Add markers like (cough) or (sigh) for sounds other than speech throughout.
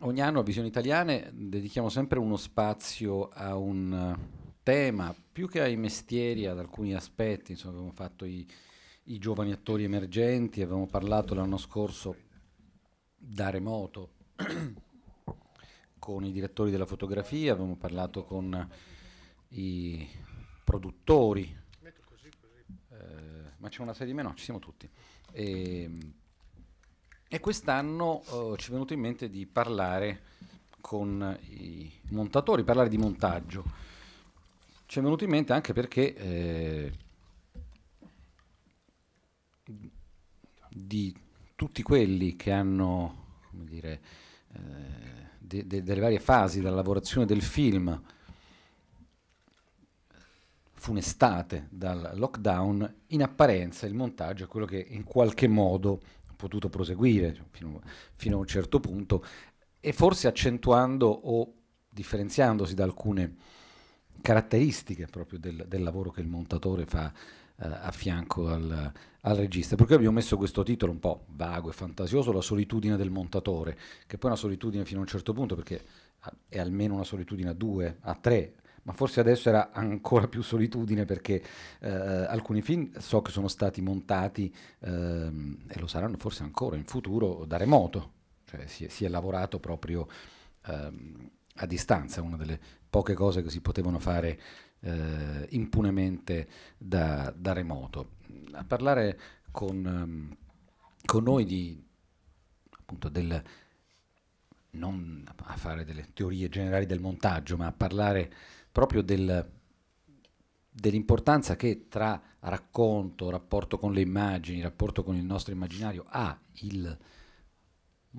ogni anno a Visioni Italiane dedichiamo sempre uno spazio a un eh, tema, più che ai mestieri, ad alcuni aspetti, insomma abbiamo fatto i, i giovani attori emergenti, avevamo parlato l'anno scorso da remoto con i direttori della fotografia, abbiamo parlato con i produttori, eh, ma c'è una serie di meno, ci siamo tutti. E, ehm, e quest'anno eh, ci è venuto in mente di parlare con i montatori, parlare di montaggio. Ci è venuto in mente anche perché eh, di tutti quelli che hanno, dire, eh, de, de, delle varie fasi della lavorazione del film funestate dal lockdown, in apparenza il montaggio è quello che in qualche modo potuto proseguire cioè, fino, fino, a un certo punto e forse accentuando o differenziandosi da alcune caratteristiche proprio del, del lavoro che il montatore fa eh, a fianco al, al regista. Perché abbiamo messo questo titolo un po' vago e fantasioso, La solitudine del montatore, che poi è una solitudine fino a un certo punto perché eh, è almeno una solitudine a due, a tre, ma forse adesso era ancora più solitudine perché eh, alcuni film so che sono stati montati ehm, e lo saranno forse ancora in futuro da remoto, cioè si, si è lavorato proprio ehm, a distanza, una delle poche cose che si potevano fare eh, impunemente da, da, remoto. A parlare con, ehm, con noi di, appunto del non a fare delle teorie generali del montaggio, ma a parlare proprio del, dell'importanza che tra racconto, rapporto con le immagini, rapporto con il nostro immaginario ha il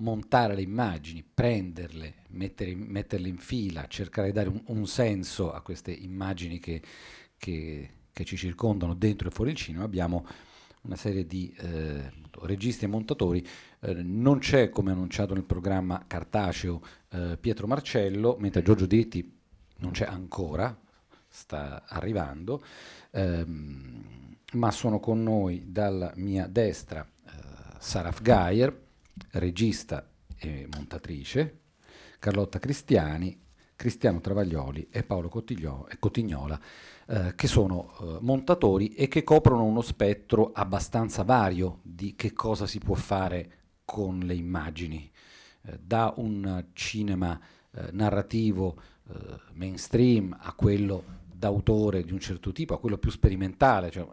montare le immagini, prenderle, mettere, metterle in fila, cercare di dare un, un senso a queste immagini che, che, che, ci circondano dentro e fuori il cinema, abbiamo una serie di eh, registi e montatori. Eh, non c'è, come annunciato nel programma cartaceo, eh, Pietro Marcello, mentre Giorgio Diritti non c'è ancora, sta arrivando, ehm, ma sono con noi dalla mia destra eh, Saraf Geyer, regista e montatrice, Carlotta Cristiani, Cristiano Travaglioli e Paolo Cotignola, eh, che sono eh, montatori e che coprono uno spettro abbastanza vario di che cosa si può fare con le immagini, eh, da un cinema eh, narrativo eh, mainstream a quello d'autore di un certo tipo, a quello più sperimentale, cioè,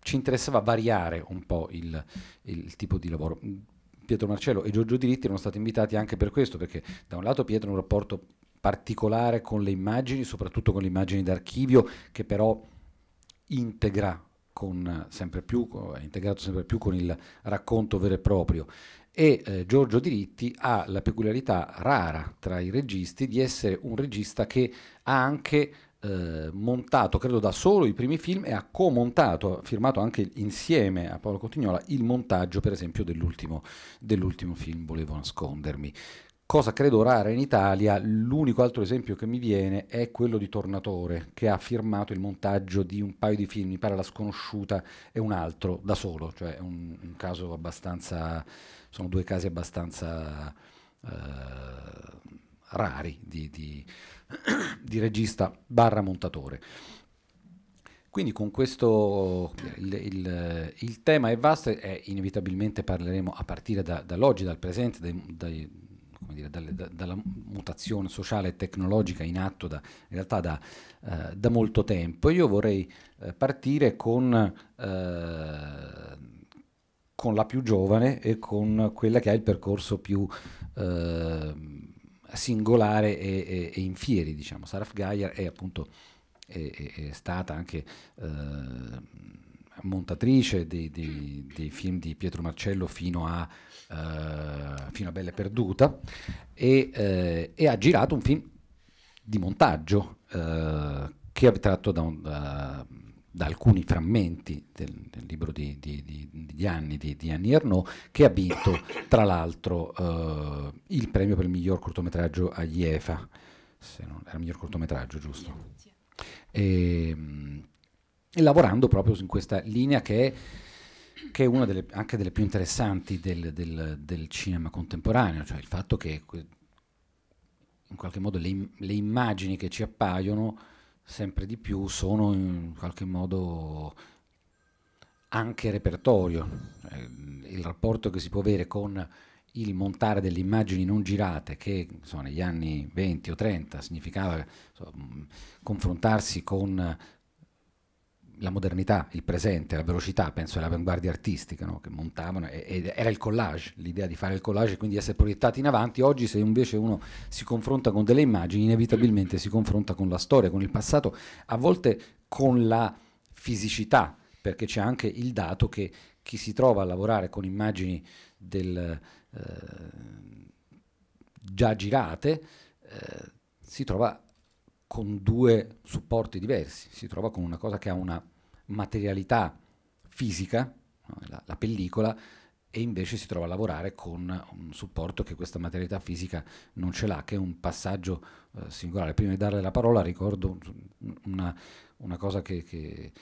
ci interessava variare un po' il, il tipo di lavoro. Pietro Marcello e Giorgio Diritti erano stati invitati anche per questo, perché da un lato Pietro ha un rapporto particolare con le immagini, soprattutto con le immagini d'archivio, che però integra con, eh, sempre più, è integrato sempre più con il racconto vero e proprio e eh, Giorgio Diritti ha la peculiarità rara tra i registi di essere un regista che ha anche eh, montato, credo da solo, i primi film e ha co-montato, ha firmato anche insieme a Paolo Cotignola il montaggio per esempio dell'ultimo, dell'ultimo film Volevo nascondermi. Cosa credo rara in Italia, l'unico altro esempio che mi viene è quello di Tornatore, che ha firmato il montaggio di un paio di film, mi pare La sconosciuta e un altro, da solo, cioè è un, un caso abbastanza sono due casi abbastanza eh, rari di, di, (clears throat) di, regista barra montatore. Quindi con questo il, il, il, tema è vasto e inevitabilmente parleremo a partire da, dall'oggi, dal presente, dai, dai, dire, dalle, da, dalla mutazione sociale e tecnologica in atto da, in realtà da, eh, da molto tempo. Io vorrei eh, partire con eh, con la più giovane e con quella che ha il percorso più eh, singolare e, e, e, in fieri, diciamo. Saraf Geyer è appunto è, è, è stata anche eh, montatrice dei, dei, dei, film di Pietro Marcello fino a, eh, fino a Bella Perduta e, eh, e, ha girato un film di montaggio eh, che è tratto da un... Da, da alcuni frammenti del, del libro di, di, di, di, anni di, di Annie Arnaud, che ha vinto tra l'altro eh, il premio per il miglior cortometraggio a IEFA, se non era il miglior cortometraggio, giusto? E, ehm, e lavorando proprio in questa linea che è, che è una delle, anche delle più interessanti del, del, del cinema contemporaneo, cioè il fatto che in qualche modo le, le immagini che ci appaiono sempre di più sono in qualche modo anche repertorio. Eh, il rapporto che si può avere con il montare delle immagini non girate, che insomma, negli anni 20 o 30 significava insomma, confrontarsi con la modernità, il presente, la velocità, penso all'avanguardia artistica no? che montavano, e, e era il collage, l'idea di fare il collage e quindi essere proiettati in avanti. Oggi se invece uno si confronta con delle immagini, inevitabilmente si confronta con la storia, con il passato, a volte con la fisicità, perché c'è anche il dato che chi si trova a lavorare con immagini del, eh, già girate eh, si trova a con due supporti diversi, si trova con una cosa che ha una materialità fisica, no? la, la, pellicola, e invece si trova a lavorare con un supporto che questa materialità fisica non ce l'ha, che è un passaggio eh, singolare. Prima di darle la parola ricordo una, una cosa che, che eh,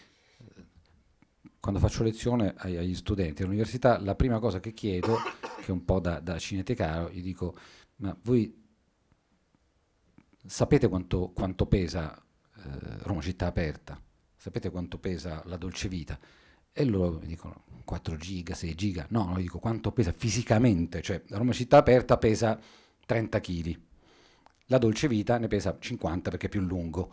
quando faccio lezione agli studenti all'università, la prima cosa che chiedo, che è un po' da, da cinetecaro, gli dico, ma voi Sapete quanto, quanto pesa eh, Roma città aperta? Sapete quanto pesa la dolce vita? E loro mi dicono 4 giga, 6 giga. No, io dico quanto pesa fisicamente, cioè Roma città aperta pesa 30 kg. La dolce vita ne pesa 50 perché è più lungo.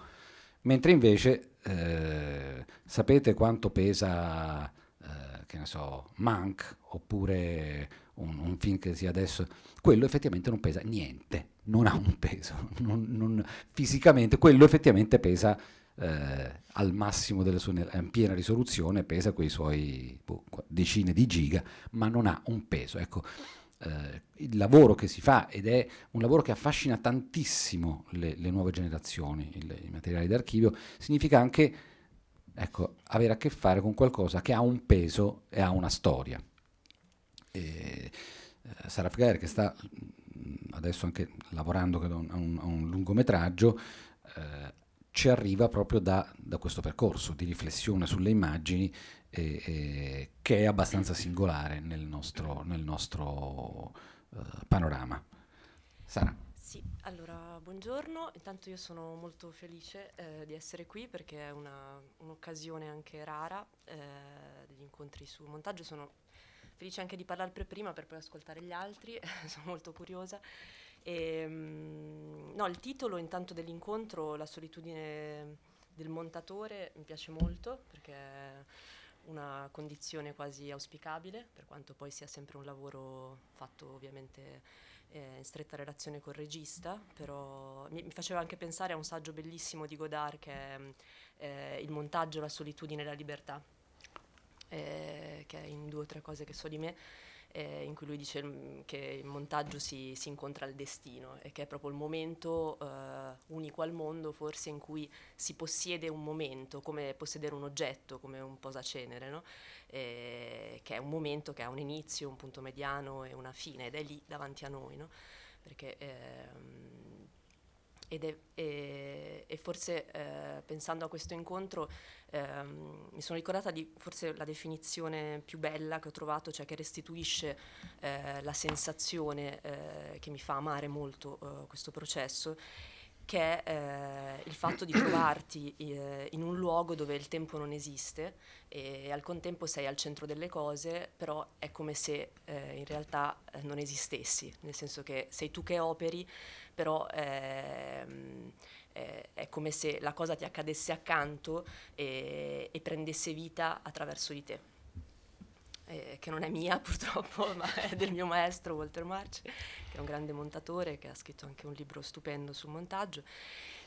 Mentre invece eh, sapete quanto pesa eh, che ne so, Mank oppure un, un, film che sia adesso, quello effettivamente non pesa niente, non ha un peso, (laughs) non, non, fisicamente quello effettivamente pesa eh, al massimo della sua piena risoluzione, pesa quei suoi boh, decine di giga, ma non ha un peso. Ecco, eh, il lavoro che si fa ed è un lavoro che affascina tantissimo le, le nuove generazioni, il, i materiali d'archivio, significa anche ecco, avere a che fare con qualcosa che ha un peso e ha una storia. E, eh, Sara che sta mm, adesso anche lavorando a un, a un lungometraggio, eh, ci arriva proprio da, da, questo percorso di riflessione sulle immagini eh, eh, che è abbastanza singolare nel nostro, nel nostro eh, panorama. Sara. Sì, allora buongiorno, intanto io sono molto felice eh, di essere qui perché è un'occasione anche rara eh, degli incontri sul montaggio, sono felice anche di parlare per prima per poi ascoltare gli altri, (laughs) sono molto curiosa. E, ehm, mh, no, il titolo intanto dell'incontro, La solitudine del montatore, mi piace molto perché è una condizione quasi auspicabile, per quanto poi sia sempre un lavoro fatto ovviamente eh, in stretta relazione col regista, però mi, mi, faceva anche pensare a un saggio bellissimo di Godard che è mm, eh, Il montaggio, la solitudine e la libertà, eh, che è in due o tre cose che so di me eh, in cui lui dice mm, che il montaggio si, si, incontra al destino e che è proprio il momento eh, unico al mondo forse in cui si possiede un momento, come possedere un oggetto, come un posacenere, no? eh, che è un momento che ha un inizio, un punto mediano e una fine ed è lì davanti a noi. No? Perché, ehm, ed è, e, e forse eh, pensando a questo incontro eh, mi sono ricordata di forse la definizione più bella che ho trovato, cioè che restituisce eh, la sensazione eh, che mi fa amare molto eh, questo processo, che è eh, il fatto di trovarti in un luogo dove il tempo non esiste e al contempo sei al centro delle cose, però è come se in realtà non esistessi, nel senso che sei tu che operi però ehm, eh, è come se la cosa ti accadesse accanto e, e prendesse vita attraverso di te. Eh, che non è mia (laughs) purtroppo, ma è del mio maestro Walter March, che è un grande montatore, che ha scritto anche un libro stupendo sul montaggio.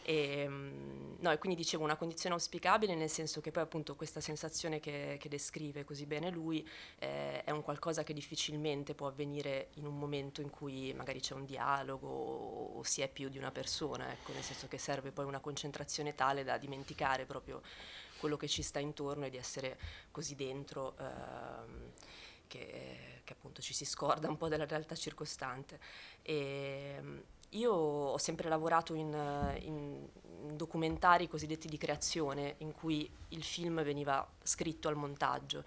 E, ehm, no, e quindi dicevo una condizione auspicabile nel senso che poi appunto questa sensazione che, che descrive così bene lui eh, è un qualcosa che difficilmente può avvenire in un momento in cui magari c'è un dialogo o si è più di una persona, ecco, nel senso che serve poi una concentrazione tale da dimenticare proprio quello che ci sta intorno e di essere così dentro. Ehm, che, che, appunto ci si scorda un po' della realtà circostante. E, ehm, io ho sempre lavorato in, in, documentari cosiddetti di creazione, in cui il film veniva scritto al montaggio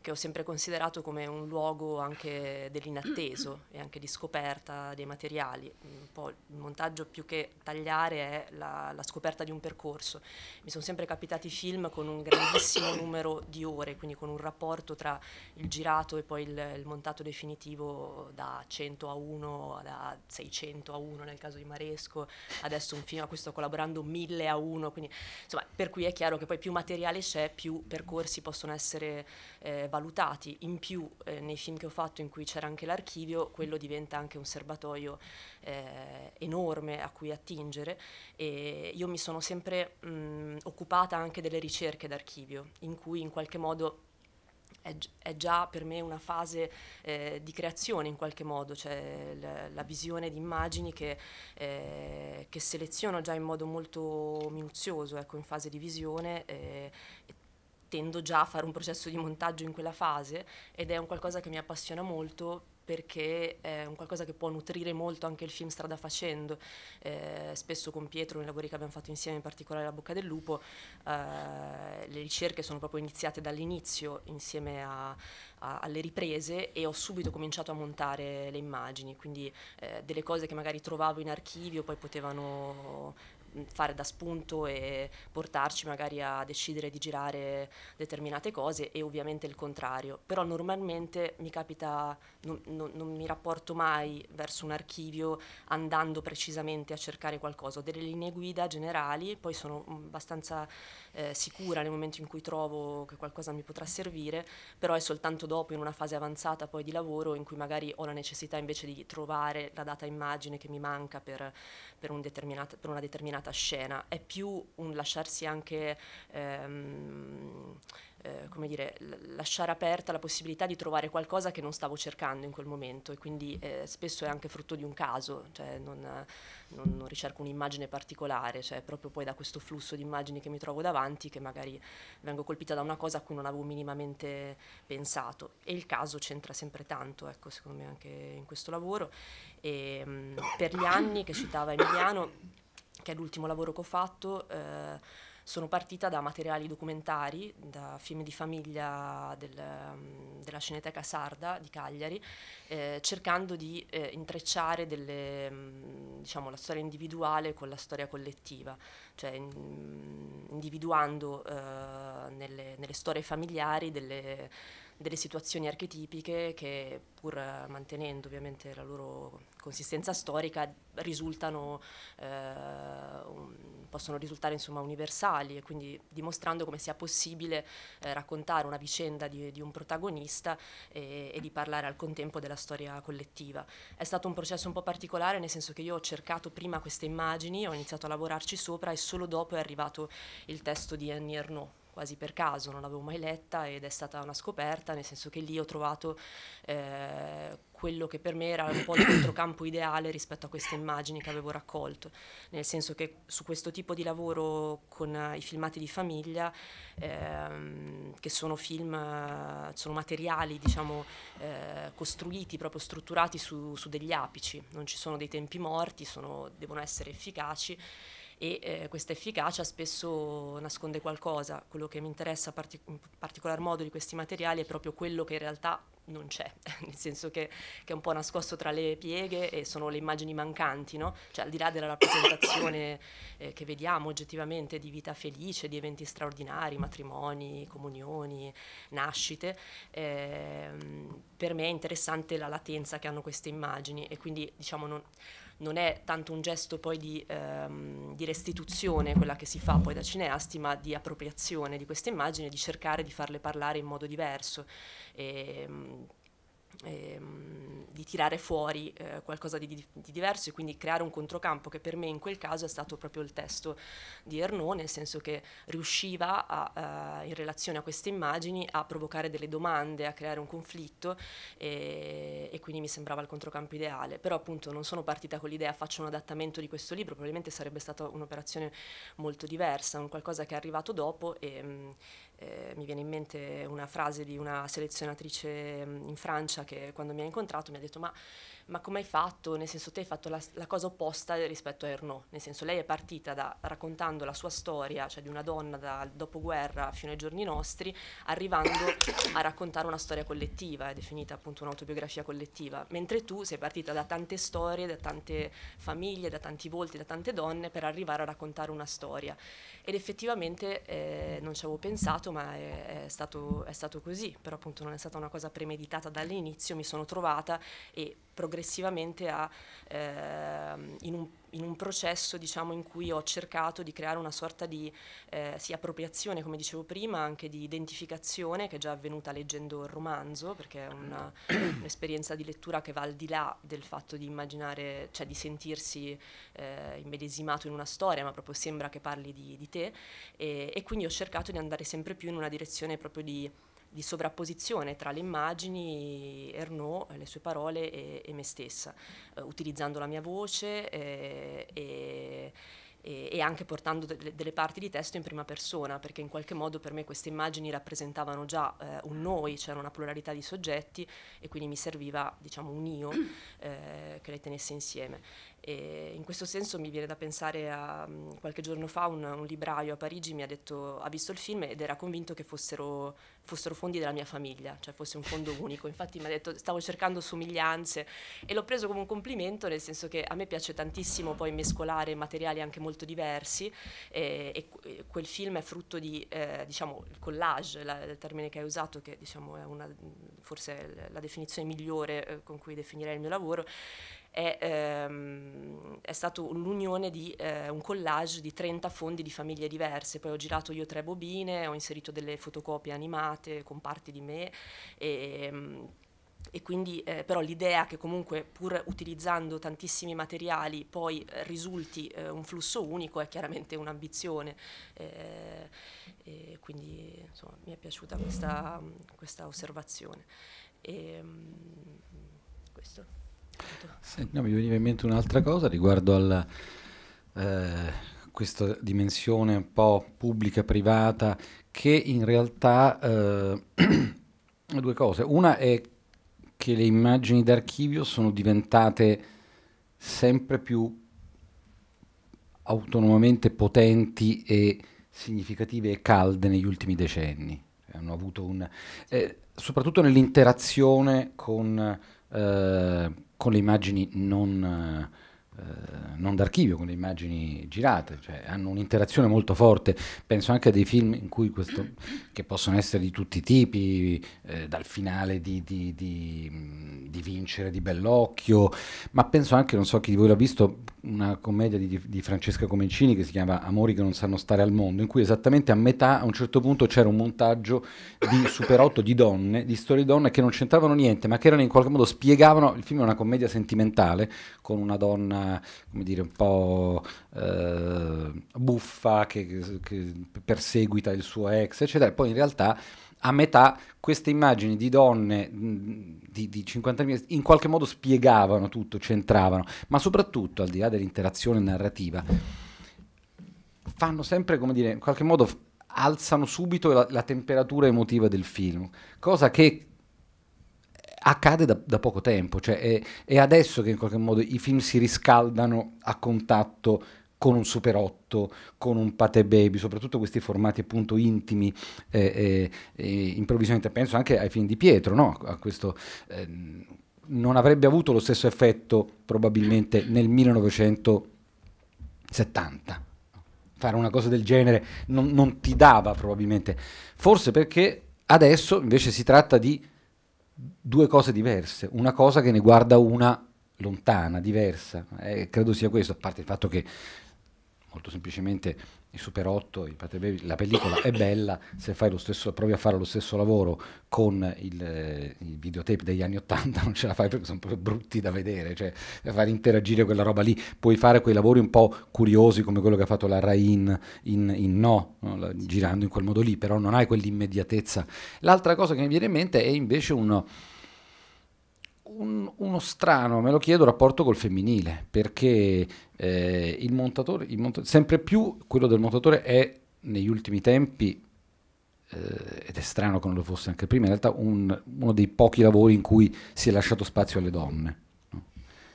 che ho sempre considerato come un luogo anche dell'inatteso (clears throat) e anche di scoperta dei materiali. Un po' il montaggio più che tagliare è la, la scoperta di un percorso. Mi sono sempre capitati film con un grandissimo (coughs) numero di ore, quindi con un rapporto tra il girato e poi il, il montato definitivo da 100 a 1, da 600 a 1 nel caso di Maresco, adesso un film a cui sto collaborando 1000 a 1, quindi insomma per cui è chiaro che poi più materiale c'è, più percorsi possono essere... Eh, valutati in più eh, nei film che ho fatto in cui c'era anche l'archivio, quello diventa anche un serbatoio eh, enorme a cui attingere e io mi sono sempre mh, mm, occupata anche delle ricerche d'archivio in cui in qualche modo è, già per me una fase eh, di creazione in qualche modo, cioè la, la visione di immagini che, eh, che, seleziono già in modo molto minuzioso, ecco, in fase di visione, eh, tendo già a fare un processo di montaggio in quella fase ed è un qualcosa che mi appassiona molto perché è un qualcosa che può nutrire molto anche il film strada facendo. Eh, spesso con Pietro, nei lavori che abbiamo fatto insieme, in particolare La Bocca del Lupo, eh, le ricerche sono proprio iniziate dall'inizio insieme a, a, alle riprese e ho subito cominciato a montare le immagini, quindi eh, delle cose che magari trovavo in archivio poi potevano Mm, fare da spunto e portarci magari a decidere di girare determinate cose e ovviamente il contrario. Però normalmente mi capita, non, non, non mi rapporto mai verso un archivio andando precisamente a cercare qualcosa, ho delle linee guida generali, poi sono mm, abbastanza eh, sicura nel momento in cui trovo che qualcosa mi potrà servire, però è soltanto dopo in una fase avanzata poi di lavoro in cui magari ho la necessità invece di trovare la data immagine che mi manca per, per, un per una determinata scena. È più un lasciarsi anche... Ehm, eh, come dire, lasciare aperta la possibilità di trovare qualcosa che non stavo cercando in quel momento e quindi eh, spesso è anche frutto di un caso, cioè non, non, non, ricerco un'immagine particolare, cioè proprio poi da questo flusso di immagini che mi trovo davanti che magari vengo colpita da una cosa a cui non avevo minimamente pensato e il caso c'entra sempre tanto, ecco, secondo me anche in questo lavoro. E, ehm, mh, per gli anni che citava Emiliano, che è l'ultimo lavoro che ho fatto, eh, sono partita da materiali documentari, da film di famiglia del, mm, della Cineteca Sarda di Cagliari, eh, cercando di eh, intrecciare delle, mm, diciamo, la storia individuale con la storia collettiva, cioè in, mm, individuando eh, nelle, nelle, storie familiari delle delle situazioni archetipiche che pur mantenendo ovviamente la loro consistenza storica risultano, eh, possono risultare insomma, universali e quindi dimostrando come sia possibile eh, raccontare una vicenda di, di un protagonista e, e, di parlare al contempo della storia collettiva. È stato un processo un po' particolare nel senso che io ho cercato prima queste immagini, ho iniziato a lavorarci sopra e solo dopo è arrivato il testo di Annie Ernaux quasi per caso, non l'avevo mai letta ed è stata una scoperta, nel senso che lì ho trovato eh, quello che per me era un po' il controcampo ideale rispetto a queste immagini che avevo raccolto, nel senso che su questo tipo di lavoro con eh, i filmati di famiglia, ehm, che sono film, eh, sono materiali diciamo eh, costruiti, proprio strutturati su, su, degli apici, non ci sono dei tempi morti, sono, devono essere efficaci e eh, questa efficacia spesso nasconde qualcosa. Quello che mi interessa partic- in particolar modo di questi materiali è proprio quello che in realtà non c'è, (laughs) nel senso che, che, è un po' nascosto tra le pieghe e sono le immagini mancanti, no? cioè al di là della rappresentazione (coughs) eh, che vediamo oggettivamente di vita felice, di eventi straordinari, matrimoni, comunioni, nascite, eh, per me è interessante la latenza che hanno queste immagini e quindi diciamo non non è tanto un gesto poi di, ehm, di, restituzione, quella che si fa poi da cineasti, ma di appropriazione di queste immagini, di cercare di farle parlare in modo diverso. E, ehm, ehm, di tirare fuori eh, qualcosa di, di, di, diverso e quindi creare un controcampo che per me in quel caso è stato proprio il testo di Ernò, nel senso che riusciva a, eh, in relazione a queste immagini a provocare delle domande, a creare un conflitto e, e, quindi mi sembrava il controcampo ideale. Però appunto non sono partita con l'idea faccio un adattamento di questo libro, probabilmente sarebbe stata un'operazione molto diversa, un qualcosa che è arrivato dopo e, mh, mm, eh, mi viene in mente una frase di una selezionatrice mm, in Francia che quando mi ha incontrato mi ha detto ma ma come hai fatto? Nel senso te hai fatto la, la cosa opposta rispetto a Ernaud, nel senso lei è partita da, raccontando la sua storia, cioè di una donna dal dopoguerra fino ai giorni nostri, arrivando a raccontare una storia collettiva, è definita appunto un'autobiografia collettiva, mentre tu sei partita da tante storie, da tante famiglie, da tanti volti, da tante donne per arrivare a raccontare una storia. Ed effettivamente eh, non ci avevo pensato, ma è, è, stato, è stato così, però appunto non è stata una cosa premeditata dall'inizio, mi sono trovata e progressivamente progressivamente a, eh, in, un, in, un, processo diciamo, in cui ho cercato di creare una sorta di eh, sì, appropriazione, come dicevo prima, anche di identificazione che è già avvenuta leggendo il romanzo, perché è una, (clears throat) un'esperienza di lettura che va al di là del fatto di immaginare, cioè di sentirsi eh, immedesimato in una storia, ma proprio sembra che parli di, di te. E, e quindi ho cercato di andare sempre più in una direzione proprio di di sovrapposizione tra le immagini, Ernaud, le sue parole e, e me stessa, eh, utilizzando la mia voce eh, e, e, anche portando delle, parti di testo in prima persona, perché in qualche modo per me queste immagini rappresentavano già eh, un noi, c'era una pluralità di soggetti e quindi mi serviva diciamo, un io (clears throat) eh, che le tenesse insieme. E in questo senso mi viene da pensare a mm, qualche giorno fa un, un libraio a Parigi mi ha detto ha visto il film ed era convinto che fossero, fossero fondi della mia famiglia, cioè fosse un fondo (laughs) unico. Infatti mi ha detto stavo cercando somiglianze e l'ho preso come un complimento nel senso che a me piace tantissimo poi mescolare materiali anche molto diversi e, e quel film è frutto di eh, diciamo il collage, la, il termine che hai usato che diciamo è una, forse la definizione migliore eh, con cui definirei il mio lavoro è, ehm, è stato l'unione di eh, un collage di 30 fondi di famiglie diverse, poi ho girato io tre bobine, ho inserito delle fotocopie animate con parti di me e, ehm, e quindi eh, però l'idea che comunque pur utilizzando tantissimi materiali poi eh, risulti eh, un flusso unico è chiaramente un'ambizione eh, quindi insomma, mi è piaciuta questa, questa osservazione e, ehm, questo sì, no, mi veniva in mente un'altra cosa riguardo a eh, questa dimensione un po' pubblica-privata che in realtà eh, (clears throat) due cose. Una è che le immagini d'archivio sono diventate sempre più autonomamente potenti e significative e calde negli ultimi decenni. Un, eh, soprattutto nell'interazione con eh, con le immagini non eh, eh, non d'archivio, con le immagini girate, cioè hanno un'interazione molto forte. Penso anche a dei film questo, che possono essere di tutti i tipi, eh, dal finale di, di, di, di, Vincere di Bellocchio, ma penso anche, non so chi di voi l'ha visto, una commedia di, Francesca Comencini che si chiama Amori che non sanno stare al mondo, in cui esattamente a metà, a un certo punto, c'era un montaggio di Super 8 di donne, di storie di donne che non c'entravano niente, ma che erano in qualche modo spiegavano, il film è una commedia sentimentale con una donna eh, come dire, un po' eh, buffa che, che perseguita il suo ex, eccetera, poi in realtà a metà queste immagini di donne mm, di, di 50.000 in qualche modo spiegavano tutto, centravano, ma soprattutto al di là dell'interazione narrativa fanno sempre come dire, in qualche modo alzano subito la, la temperatura emotiva del film, cosa che accade da, da poco tempo, cioè è, è, adesso che in qualche modo i film si riscaldano a contatto con un Super 8, con un Pate Baby, soprattutto questi formati appunto intimi, eh, eh, improvvisamente penso anche ai film di Pietro, no? a questo... Eh, non avrebbe avuto lo stesso effetto probabilmente nel 1970. Fare una cosa del genere non, non ti dava probabilmente, forse perché adesso invece si tratta di due cose diverse, una cosa che ne guarda una lontana, diversa, eh, credo sia questo, a parte il fatto che molto semplicemente i Super 8, i, la pellicola è bella se fai lo stesso, provi a fare lo stesso lavoro con il, eh, il videotape degli anni 80 (laughs) non ce la fai perché sono proprio brutti da vedere, cioè far interagire quella roba lì, puoi fare quei lavori un po' curiosi come quello che ha fatto la Rain in, in No, no la, girando in quel modo lì, però non hai quell'immediatezza. L'altra cosa che mi viene in mente è invece un un, uno strano, me lo chiedo, rapporto col femminile, perché eh, il montatore, il monta- sempre più quello del montatore è negli ultimi tempi, eh, ed è strano che non lo fosse anche prima, in realtà un, uno dei pochi lavori in cui si è lasciato spazio alle donne. No?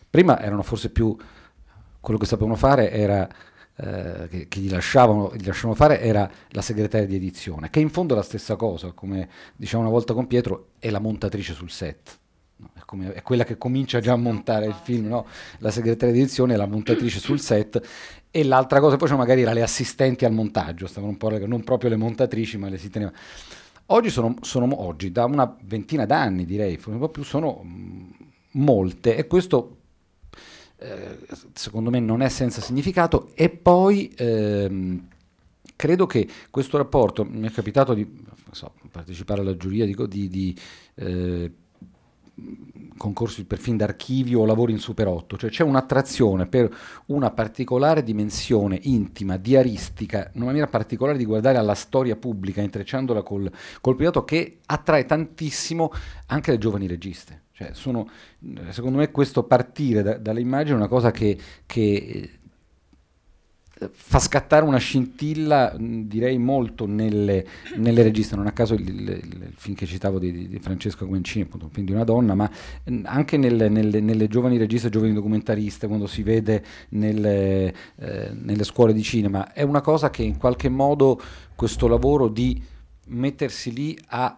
Prima erano forse più, quello che sapevano fare era... Eh, che, che gli, lasciavano, gli, lasciavano, fare era la segretaria di edizione, che in fondo è la stessa cosa, come diceva una volta con Pietro, è la montatrice sul set. No, è, come, è, quella che comincia già a montare il film, no? la segretaria di edizione, la montatrice sul set e l'altra cosa poi c'erano magari le assistenti al montaggio, stavano un po' non proprio le montatrici ma le si teneva. Oggi sono, sono oggi, da una ventina d'anni direi, più, sono mm, molte e questo eh, secondo me non è senza significato e poi... Ehm, credo che questo rapporto mi è capitato di so, partecipare alla giuria di, di, di eh, concorsi per film d'archivio o lavori in Super 8, cioè c'è un'attrazione per una particolare dimensione intima, diaristica, in una maniera particolare di guardare alla storia pubblica, intrecciandola col, col privato, che attrae tantissimo anche le giovani registe. Cioè sono, secondo me questo partire da, dalle è una cosa che, che fa scattare una scintilla, mh, direi molto nelle, nelle registe, non a caso il, il, il film che citavo di, di, Francesco Guencini, appunto un film di una donna, ma mh, anche nelle, nelle, nelle, giovani registe, giovani documentariste, quando si vede nelle, eh, nelle scuole di cinema, è una cosa che in qualche modo questo lavoro di mettersi lì a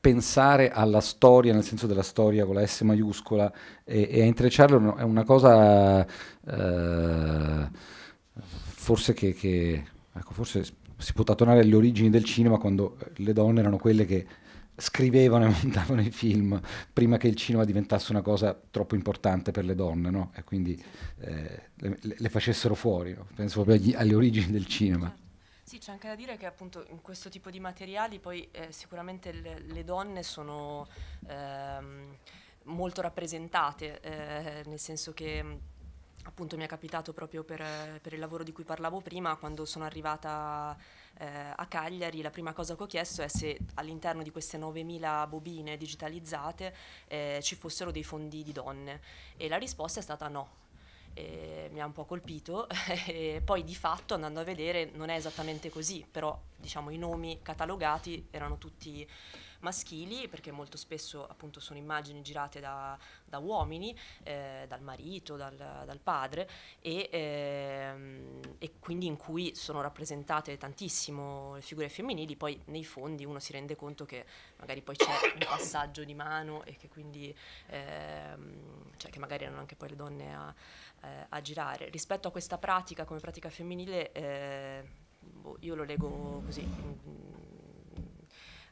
pensare alla storia, nel senso della storia con la S maiuscola, e, e a intrecciarlo è una cosa... Eh, forse che, che ecco, forse si può tornare alle origini del cinema quando eh, le donne erano quelle che scrivevano e (laughs) montavano i film prima che il cinema diventasse una cosa troppo importante per le donne no? e quindi eh, le, le, facessero fuori, no? penso proprio agli, alle origini del cinema. Certo. Sì, c'è anche da dire che appunto in questo tipo di materiali poi eh, sicuramente le, le, donne sono ehm, molto rappresentate, eh, nel senso che appunto mi è capitato proprio per, per, il lavoro di cui parlavo prima, quando sono arrivata eh, a Cagliari, la prima cosa che ho chiesto è se all'interno di queste 9.000 bobine digitalizzate eh, ci fossero dei fondi di donne e la risposta è stata no. E mi ha un po' colpito (laughs) e poi di fatto andando a vedere non è esattamente così, però diciamo i nomi catalogati erano tutti maschili, perché molto spesso appunto sono immagini girate da, da uomini, eh, dal marito, dal, dal padre, e, ehm, e, quindi in cui sono rappresentate tantissimo le figure femminili, poi nei fondi uno si rende conto che magari poi c'è un passaggio di mano e che quindi ehm, cioè che magari erano anche poi le donne a, eh, a girare. Rispetto a questa pratica come pratica femminile, eh, boh, io lo leggo così. In, in,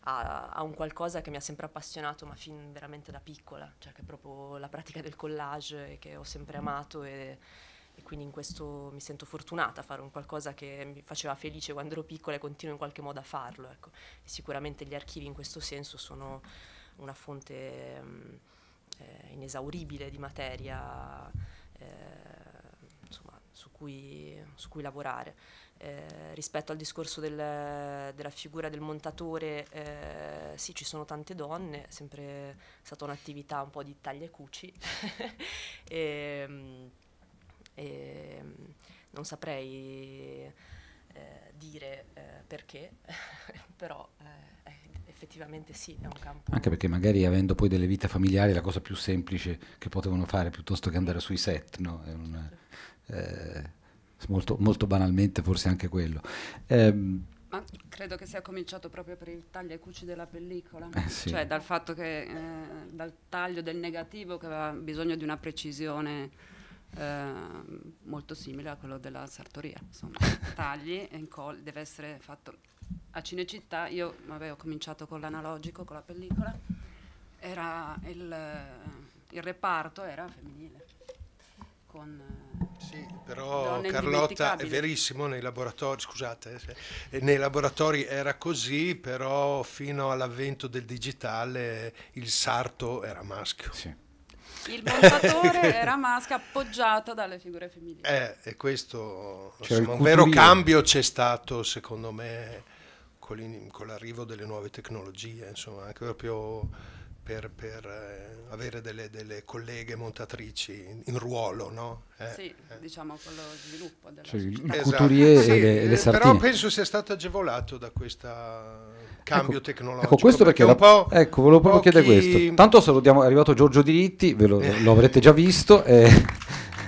a, a, un qualcosa che mi ha sempre appassionato, ma fin veramente da piccola, cioè che è proprio la pratica del collage che ho sempre mm. amato e, e quindi in questo mi sento fortunata a fare un qualcosa che mi faceva felice quando ero piccola e continuo in qualche modo a farlo. Ecco. sicuramente gli archivi in questo senso sono una fonte mh, mm, eh, inesauribile di materia eh, insomma, su, cui, su cui lavorare. Eh, rispetto al discorso del, della figura del montatore, eh, sì, ci sono tante donne, è sempre stata un'attività un po' di taglia e cuci. e, (laughs) e, ehm, ehm, non saprei eh, dire eh, perché, (laughs) però eh, effettivamente sì, è un campo. Anche perché magari avendo poi delle vite familiari la cosa più semplice che potevano fare piuttosto che andare sui set, no? È un, certo molto, molto banalmente forse anche quello. Eh, ma credo che sia cominciato proprio per il taglio ai cuci della pellicola, eh sì. cioè dal fatto che eh, dal taglio del negativo che aveva bisogno di una precisione eh, molto simile a quello della sartoria. Insomma, (laughs) tagli e incolli deve essere fatto. A Cinecittà io avevo cominciato con l'analogico, con la pellicola, il, il, reparto era femminile. Con, sì, però Carlotta è verissimo, nei laboratori, scusate, eh, nei laboratori era così, però fino all'avvento del digitale il sarto era maschio. Sì. Il montatore (laughs) era maschio appoggiato dalle figure femminili. Eh, e questo, cioè insomma, un vero cambio c'è stato secondo me con l'arrivo delle nuove tecnologie, insomma, anche proprio per, per eh, avere delle, delle, colleghe montatrici in ruolo, no? Eh, sì, eh. diciamo con lo sviluppo della cioè, esatto. couturier sì, e le, e le eh, Però penso sia stato agevolato da questo cambio ecco, ecco tecnologico. Ecco, questo perché, perché la, ecco, volevo proprio chiedere questo. Tanto salutiamo, è arrivato Giorgio Diritti, ve lo, lo avrete già visto. Eh,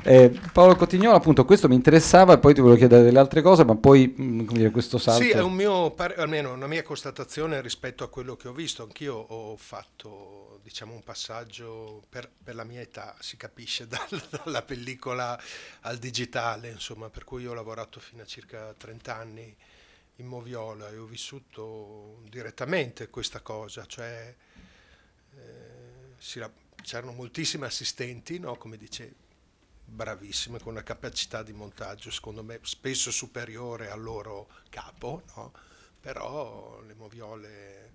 eh, Paolo Cotignola, appunto, questo mi interessava e poi ti volevo chiedere delle altre cose, ma poi mh, mm, dire, questo salto... Sì, è un mio, par- almeno una mia constatazione rispetto a quello che ho visto. Anch'io ho fatto, diciamo, un passaggio per, per la mia età, si capisce, (laughs) dalla, dalla pellicola al digitale, insomma, per cui ho lavorato fino a circa 30 anni in Moviola e ho vissuto direttamente questa cosa, cioè eh, si, c'erano moltissimi assistenti, no? come dicevi, bravissime, con una capacità di montaggio secondo me spesso superiore al loro capo, no? però le moviole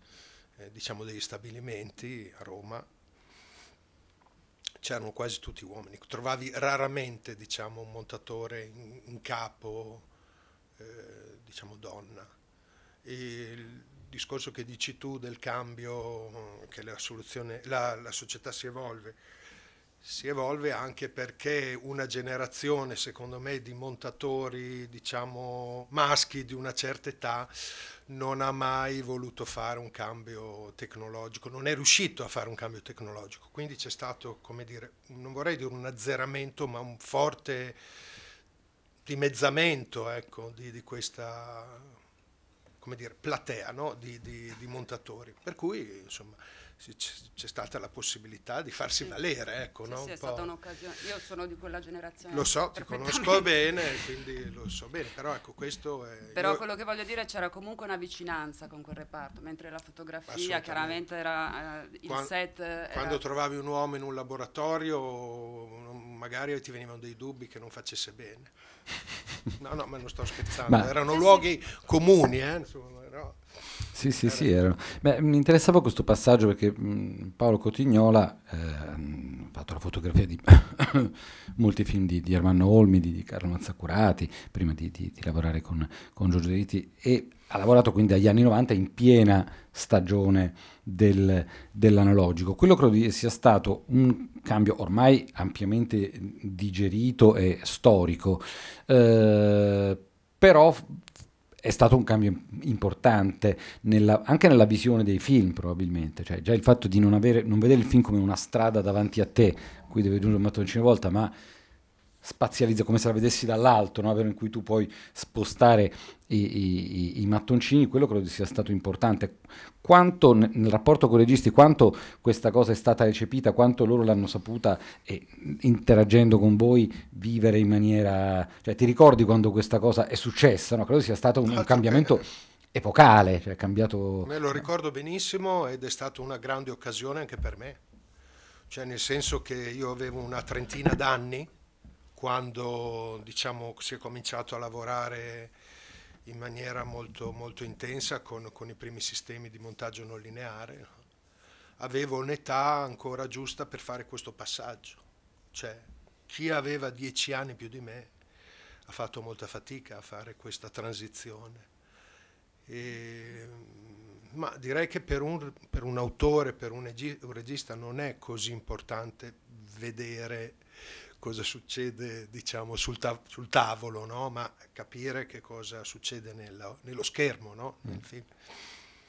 eh, diciamo degli stabilimenti a Roma c'erano quasi tutti uomini, trovavi raramente diciamo, un montatore in, in capo eh, diciamo donna. E il discorso che dici tu del cambio, che la, la, la società si evolve, si evolve anche perché una generazione, secondo me, di montatori, diciamo, maschi di una certa età, non ha mai voluto fare un cambio tecnologico, non è riuscito a fare un cambio tecnologico. Quindi c'è stato, come dire, non vorrei dire un azzeramento, ma un forte dimezzamento ecco, di, di, questa dire, platea no? di, di, di montatori. Per cui, insomma c'è stata la possibilità di farsi sì. valere. Ecco, sì, no? sì, è stata un'occasione. Io sono di quella generazione. Lo so, ti conosco bene, quindi lo so bene, però ecco questo è... Però io... quello che voglio dire c'era comunque una vicinanza con quel reparto, mentre la fotografia chiaramente era eh, il quando, set... Era... Quando trovavi un uomo in un laboratorio magari ti venivano dei dubbi che non facesse bene. (laughs) No, no, ma non sto scherzando, ma... erano eh luoghi comuni, eh, insomma, sì, sì, sì, erano. Beh, mi interessava questo passaggio perché mh, mm, Paolo Cotignola eh, ha fatto la fotografia di (coughs) molti film di, di, Armando Olmi, di, di Carlo Mazzacurati, prima di, di lavorare con, con Giorgio Riti e ha lavorato quindi dagli anni 90 in piena stagione del, dell'analogico. Quello credo sia stato un cambio ormai ampiamente digerito e storico, eh, però è stato un cambio importante nella, anche nella visione dei film probabilmente, cioè già il fatto di non, avere, non vedere il film come una strada davanti a te, cui devi aggiungere un mattoncino una volta, ma spazializza come se la vedessi dall'alto, no? in cui tu puoi spostare i, i, i, mattoncini, quello credo sia stato importante. Quanto nel rapporto con i registi, quanto questa cosa è stata recepita, quanto loro l'hanno saputa e interagendo con voi vivere in maniera... Cioè, ti ricordi quando questa cosa è successa? No? Credo sia stato un, un certo. cambiamento epocale, cioè cambiato... Me lo ricordo benissimo ed è stata una grande occasione anche per me, cioè nel senso che io avevo una trentina d'anni quando diciamo, si è cominciato a lavorare in maniera molto, molto intensa con, con, i primi sistemi di montaggio non lineare, avevo un'età ancora giusta per fare questo passaggio. Cioè, chi aveva dieci anni più di me ha fatto molta fatica a fare questa transizione. E, ma direi che per un, per un autore, per un, un regista non è così importante vedere cosa succede diciamo, sul, ta sul tavolo, no? ma capire che cosa succede nella, nello schermo, no? nel mm. film.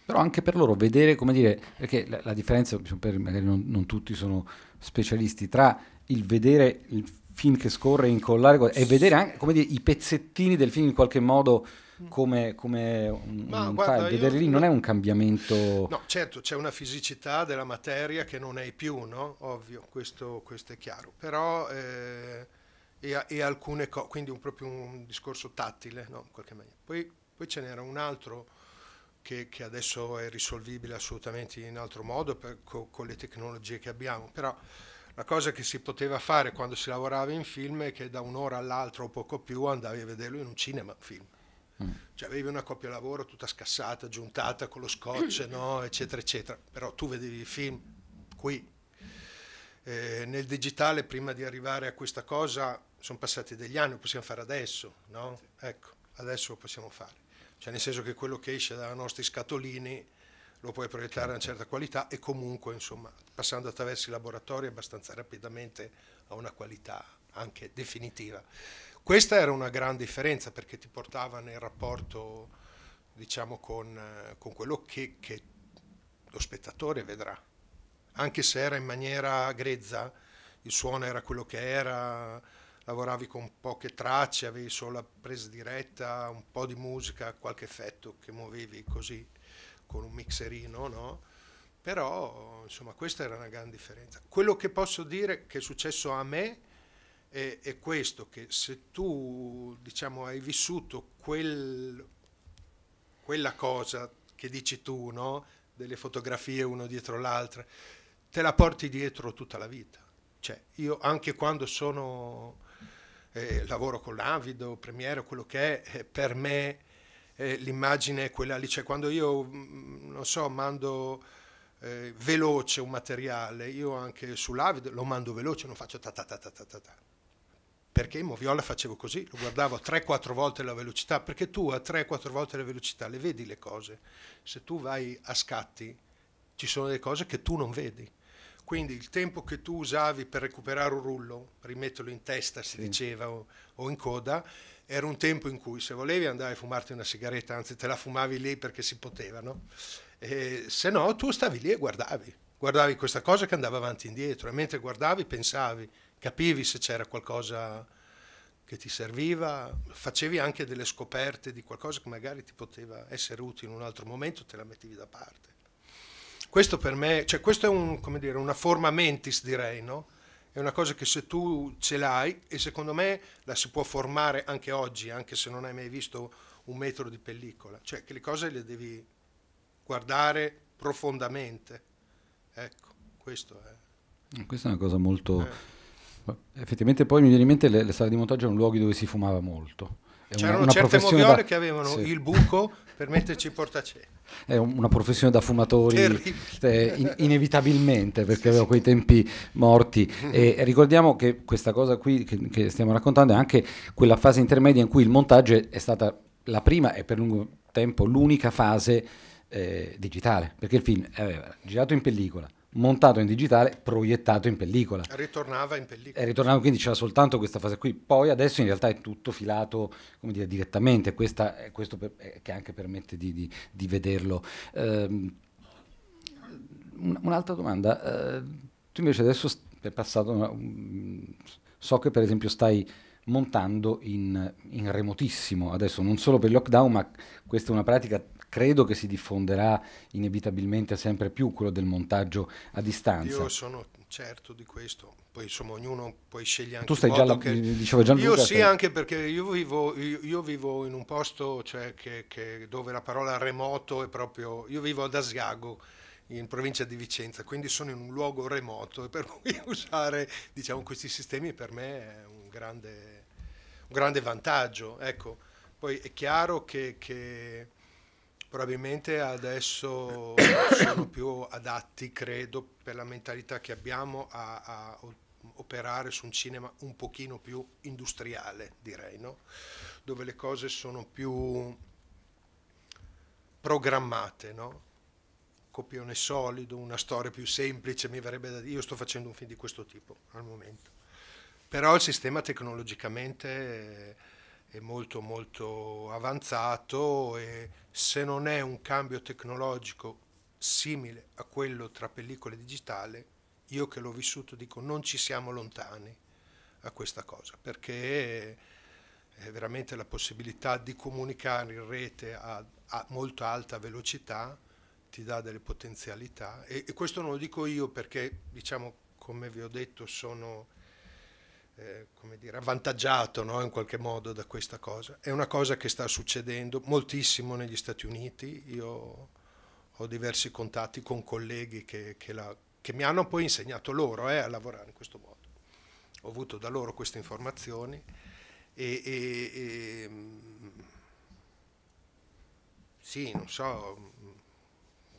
Però anche per loro vedere, come dire, perché la, la differenza, magari non, non, tutti sono specialisti, tra il vedere il film che scorre e incollare e vedere anche come dire, i pezzettini del film in qualche modo Mm. come, come un, Ma, un guarda, file, vedere lì non è un cambiamento... No, certo, c'è una fisicità della materia che non hai più, no? Ovvio, questo, questo è chiaro, però... Eh, e, e, alcune cose, quindi un, proprio un discorso tattile, no? In qualche maniera. Poi, poi ce n'era un altro che, che, adesso è risolvibile assolutamente in altro modo per, co, con le tecnologie che abbiamo, però la cosa che si poteva fare quando si lavorava in film è che da un'ora all'altra o poco più andavi a vederlo in un cinema film. Mm. Cioè avevi una coppia lavoro tutta scassata, giuntata con lo scotch, (clears throat) no? eccetera, eccetera. Però tu vedevi i film qui. Eh, nel digitale, prima di arrivare a questa cosa, sono passati degli anni, lo possiamo fare adesso, no? Ecco, adesso lo possiamo fare. Cioè nel senso che quello che esce dai nostri scatolini lo puoi proiettare a una certa qualità e comunque, insomma, passando attraverso i laboratori abbastanza rapidamente a una qualità anche definitiva. Questa era una gran differenza perché ti portava nel rapporto diciamo, con, eh, con quello che, che, lo spettatore vedrà. Anche se era in maniera grezza, il suono era quello che era, lavoravi con poche tracce, avevi solo la presa diretta, un po' di musica, qualche effetto che muovevi così con un mixerino, no? Però, insomma, questa era una gran differenza. Quello che posso dire che è successo a me è, è questo, che se tu diciamo, hai vissuto quel, quella cosa che dici tu, no? delle fotografie uno dietro l'altra, te la porti dietro tutta la vita. Cioè, io anche quando sono, eh, lavoro con l'Avido, Premiere, quello che è, eh, per me eh, l'immagine è quella lì. Cioè, quando io, mm, non so, mando eh, veloce un materiale, io anche sull'Avido lo mando veloce, non faccio ta ta ta ta ta ta. ta perché in Moviola facevo così, lo guardavo a 3-4 volte la velocità, perché tu a 3-4 volte la velocità le vedi le cose. Se tu vai a scatti ci sono delle cose che tu non vedi. Quindi il tempo che tu usavi per recuperare un rullo, rimetterlo in testa si sì. diceva o, o, in coda, era un tempo in cui se volevi andare a fumarti una sigaretta, anzi te la fumavi lì perché si poteva, no? E, se no tu stavi lì e guardavi guardavi questa cosa che andava avanti e indietro e mentre guardavi pensavi, capivi se c'era qualcosa che ti serviva, facevi anche delle scoperte di qualcosa che magari ti poteva essere utile in un altro momento, te la mettevi da parte. Questo per me, cioè questo è un, dire, una forma mentis direi, no? È una cosa che se tu ce l'hai e secondo me la si può formare anche oggi, anche se non hai mai visto un metro di pellicola, cioè che le cose le devi guardare profondamente. Ecco, questo è. Eh, questa è una cosa molto... Eh. Effettivamente poi mi viene in mente le, le sale di montaggio erano luoghi dove si fumava molto. È C'erano una, una certe moviole da... che avevano sì. il buco per metterci il portacene. È una professione da fumatori eh, in, inevitabilmente perché sì, avevo sì. quei tempi morti mm. e ricordiamo che questa cosa qui che, che stiamo raccontando è anche quella fase intermedia in cui il montaggio è stata la prima e per lungo tempo l'unica fase eh, digitale, perché il film aveva eh, girato in pellicola, montato in digitale, proiettato in pellicola. Ritornava in pellicola. E eh, ritornava, quindi c'era soltanto questa fase qui. Poi adesso in realtà è tutto filato come dire, direttamente, questa, eh, questo per, eh, che anche permette di, di, di vederlo. Eh, un'altra domanda, tu invece adesso è passato, una, um, mm, so che per esempio stai montando in, in, remotissimo adesso, non solo per il lockdown, ma questa è una pratica credo che si diffonderà inevitabilmente sempre più quello del montaggio a distanza. Io sono certo di questo, poi insomma ognuno poi sceglie anche... Tu stai già, la, che... dicevo Gianluca, Io sì, stai... anche perché io vivo, io, io vivo, in un posto cioè, che, che dove la parola remoto è proprio... Io vivo ad Asiago in provincia di Vicenza, quindi sono in un luogo remoto e per cui (laughs) usare diciamo, questi sistemi per me è un grande, un grande vantaggio. Ecco, poi è chiaro che, che Probabilmente adesso (coughs) sono più adatti, credo, per la mentalità che abbiamo a, a operare su un cinema un pochino più industriale, direi, no? dove le cose sono più programmate, no? copione solido, una storia più semplice, mi verrebbe da dire, io sto facendo un film di questo tipo al momento. Però il sistema tecnologicamente è molto molto avanzato e se non è un cambio tecnologico simile a quello tra pellicola e digitale, io che l'ho vissuto dico non ci siamo lontani a questa cosa, perché veramente la possibilità di comunicare in rete a, a molto alta velocità ti dà delle potenzialità e, e, questo non lo dico io perché diciamo come vi ho detto sono eh, come dire, avvantaggiato no? in qualche modo da questa cosa. È una cosa che sta succedendo moltissimo negli Stati Uniti. Io ho diversi contatti con colleghi che, che, la, che mi hanno poi insegnato loro eh, a lavorare in questo modo. Ho avuto da loro queste informazioni e, e, e sì, non so,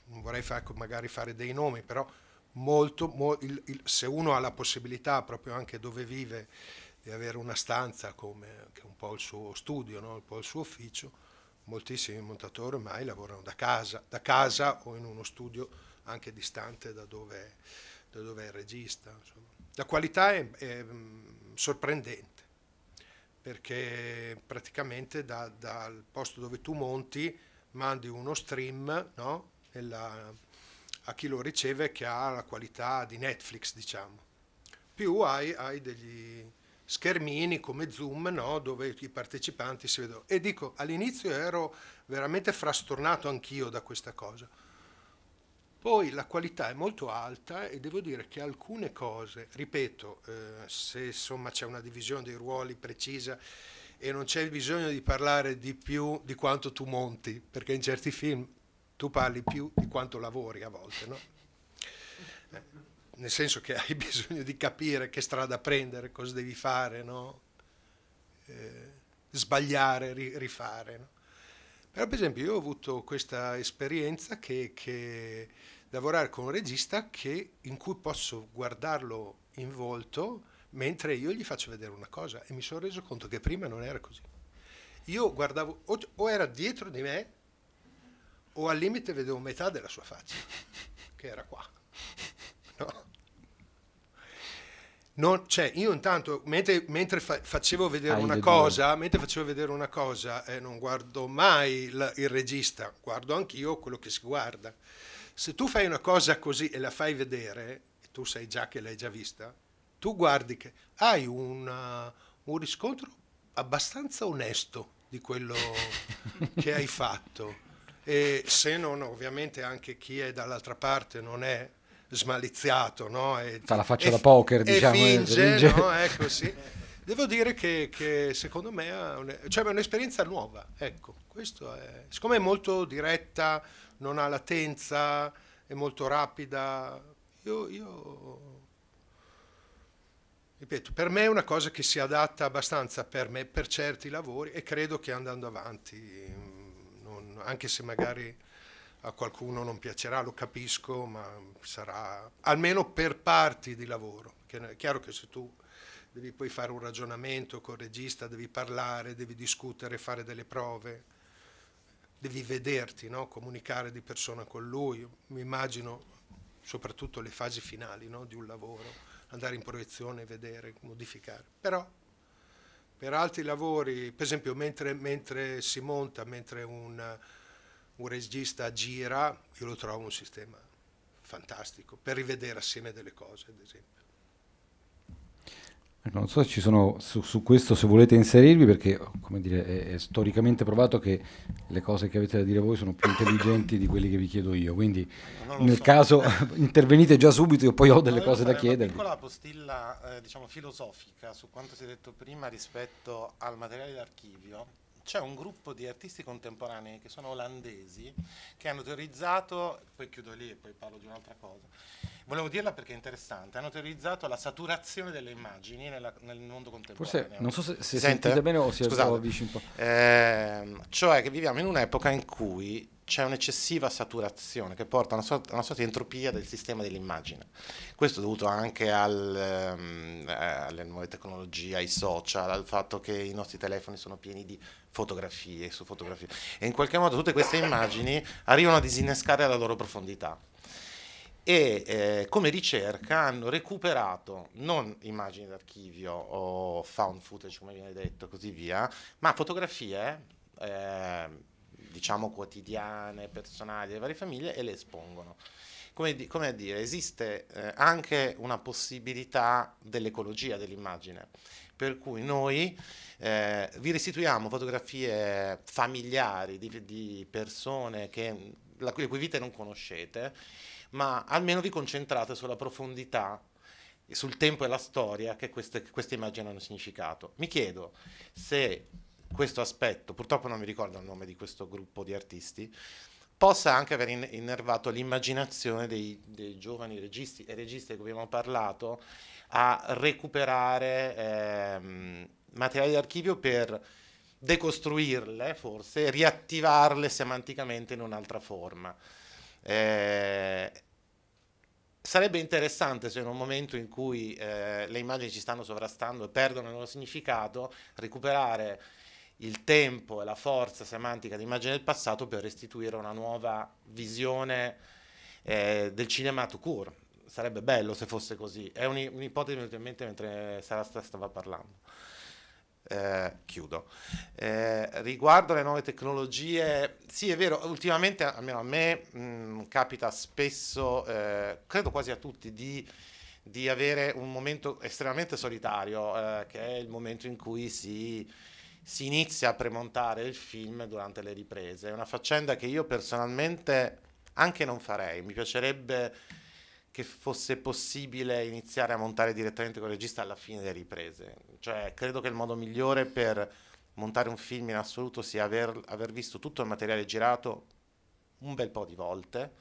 non vorrei fare, magari fare dei nomi, però molto, mo, il, il, se uno ha la possibilità proprio anche dove vive di avere una stanza come, che è un po' il suo studio, no? un po' il suo ufficio, moltissimi montatori ormai lavorano da casa, da casa o in uno studio anche distante da dove, da dove è il regista. Insomma. La qualità è, è mm, sorprendente perché praticamente da, dal posto dove tu monti mandi uno stream no? nella, a chi lo riceve che ha la qualità di Netflix, diciamo. Più hai, hai degli schermini come Zoom, no? dove i partecipanti si vedono. E dico, all'inizio ero veramente frastornato anch'io da questa cosa. Poi la qualità è molto alta e devo dire che alcune cose, ripeto, eh, se insomma c'è una divisione dei ruoli precisa e non c'è bisogno di parlare di più di quanto tu monti, perché in certi film tu parli più di quanto lavori a volte, no? Eh, nel senso che hai (laughs) bisogno di capire che strada prendere, cosa devi fare, no? eh, sbagliare, ri rifare. No? Però per esempio io ho avuto questa esperienza che, che lavorare con un regista che, in cui posso guardarlo in volto mentre io gli faccio vedere una cosa e mi sono reso conto che prima non era così. Io guardavo o, o era dietro di me o al limite vedevo metà della sua faccia, (laughs) che era qua. No? Non, cioè, io intanto, mentre, mentre fa, facevo vedere Hai una veduto. cosa, mentre facevo vedere una cosa, eh, non guardo mai il, il regista, guardo anch'io quello che si guarda. Se tu fai una cosa così e la fai vedere, e tu sai già che l'hai già vista, tu guardi che hai una, uh, un riscontro abbastanza onesto di quello (laughs) che hai fatto e se non ovviamente anche chi è dall'altra parte non è smaliziato, no? E, Fa la faccia e, da poker, e diciamo. Eh, finge, eh, no? Ecco, sì. Devo dire che, che secondo me è, un, cioè, è un'esperienza nuova, ecco, questo è, siccome è molto diretta, non ha latenza, è molto rapida, io, io ripeto, per me è una cosa che si adatta abbastanza per me, per certi lavori e credo che andando avanti anche se magari a qualcuno non piacerà, lo capisco, ma sarà almeno per parti di lavoro. Che è chiaro che se tu devi poi fare un ragionamento con il regista, devi parlare, devi discutere, fare delle prove, devi vederti, no? comunicare di persona con lui. Mi immagino soprattutto le fasi finali no? di un lavoro, andare in proiezione, vedere, modificare. Però per altri lavori, per esempio mentre, mentre si monta, mentre un, un, regista gira, io lo trovo un sistema fantastico per rivedere assieme delle cose, ad esempio. Ecco, non so se ci sono su, su, questo, se volete inserirvi, perché dire, è, è, storicamente provato che le cose che avete da dire voi sono più intelligenti di quelle che vi chiedo io. Quindi nel so. caso (laughs) intervenite già subito, io poi ho delle Volevo cose da chiedere. Una piccola postilla eh, diciamo, filosofica su quanto si è detto prima rispetto al materiale d'archivio. C'è un gruppo di artisti contemporanei che sono olandesi che hanno teorizzato, poi chiudo lì e poi parlo di un'altra cosa Volevo dirla perché è interessante. Hanno teorizzato la saturazione delle immagini nella, nel mondo contemporaneo. Forse, non so se, se Sente? sentite bene o se avvicini un po'. Eh, cioè che viviamo in un'epoca in cui c'è un'eccessiva saturazione che porta a una, sorta, una sorta di entropia del sistema dell'immagine. Questo è dovuto anche al, um, eh, alle nuove tecnologie, ai social, al fatto che i nostri telefoni sono pieni di fotografie su fotografie. E in qualche modo tutte queste immagini arrivano a disinnescare la loro profondità e eh, come ricerca hanno recuperato non immagini d'archivio o found footage come viene detto così via, ma fotografie eh, diciamo quotidiane, personali delle varie famiglie e le espongono. Come, di, come dire, esiste eh, anche una possibilità dell'ecologia dell'immagine, per cui noi eh, vi restituiamo fotografie familiari di, di persone che, la, le cui vite non conoscete ma almeno vi concentrate sulla profondità sul tempo e la storia che queste, che queste immagini hanno significato. Mi chiedo se questo aspetto, purtroppo non mi ricordo il nome di questo gruppo di artisti, possa anche aver innervato l'immaginazione dei, dei giovani registi e registe di cui abbiamo parlato a recuperare ehm, materiali d'archivio per decostruirle forse riattivarle semanticamente in un'altra forma. Eh, sarebbe interessante se in un momento in cui eh, le immagini ci stanno sovrastando e perdono il loro significato, recuperare il tempo e la forza semantica di immagini del passato per restituire una nuova visione eh, del cinema to cure. Sarebbe bello se fosse così. È un'ipotesi un'ipotesi venuta in mente mentre Sarasta stava parlando. Eh, chiudo. Eh, riguardo le nuove tecnologie, sì è vero, ultimamente almeno a me mh, mm, capita spesso, eh, credo quasi a tutti, di, di, avere un momento estremamente solitario, eh, che è il momento in cui si, si, inizia a premontare il film durante le riprese. È una faccenda che io personalmente anche non farei, mi piacerebbe che fosse possibile iniziare a montare direttamente con il regista alla fine delle riprese. Cioè, credo che il modo migliore per montare un film in assoluto sia aver, aver visto tutto il materiale girato un bel po' di volte,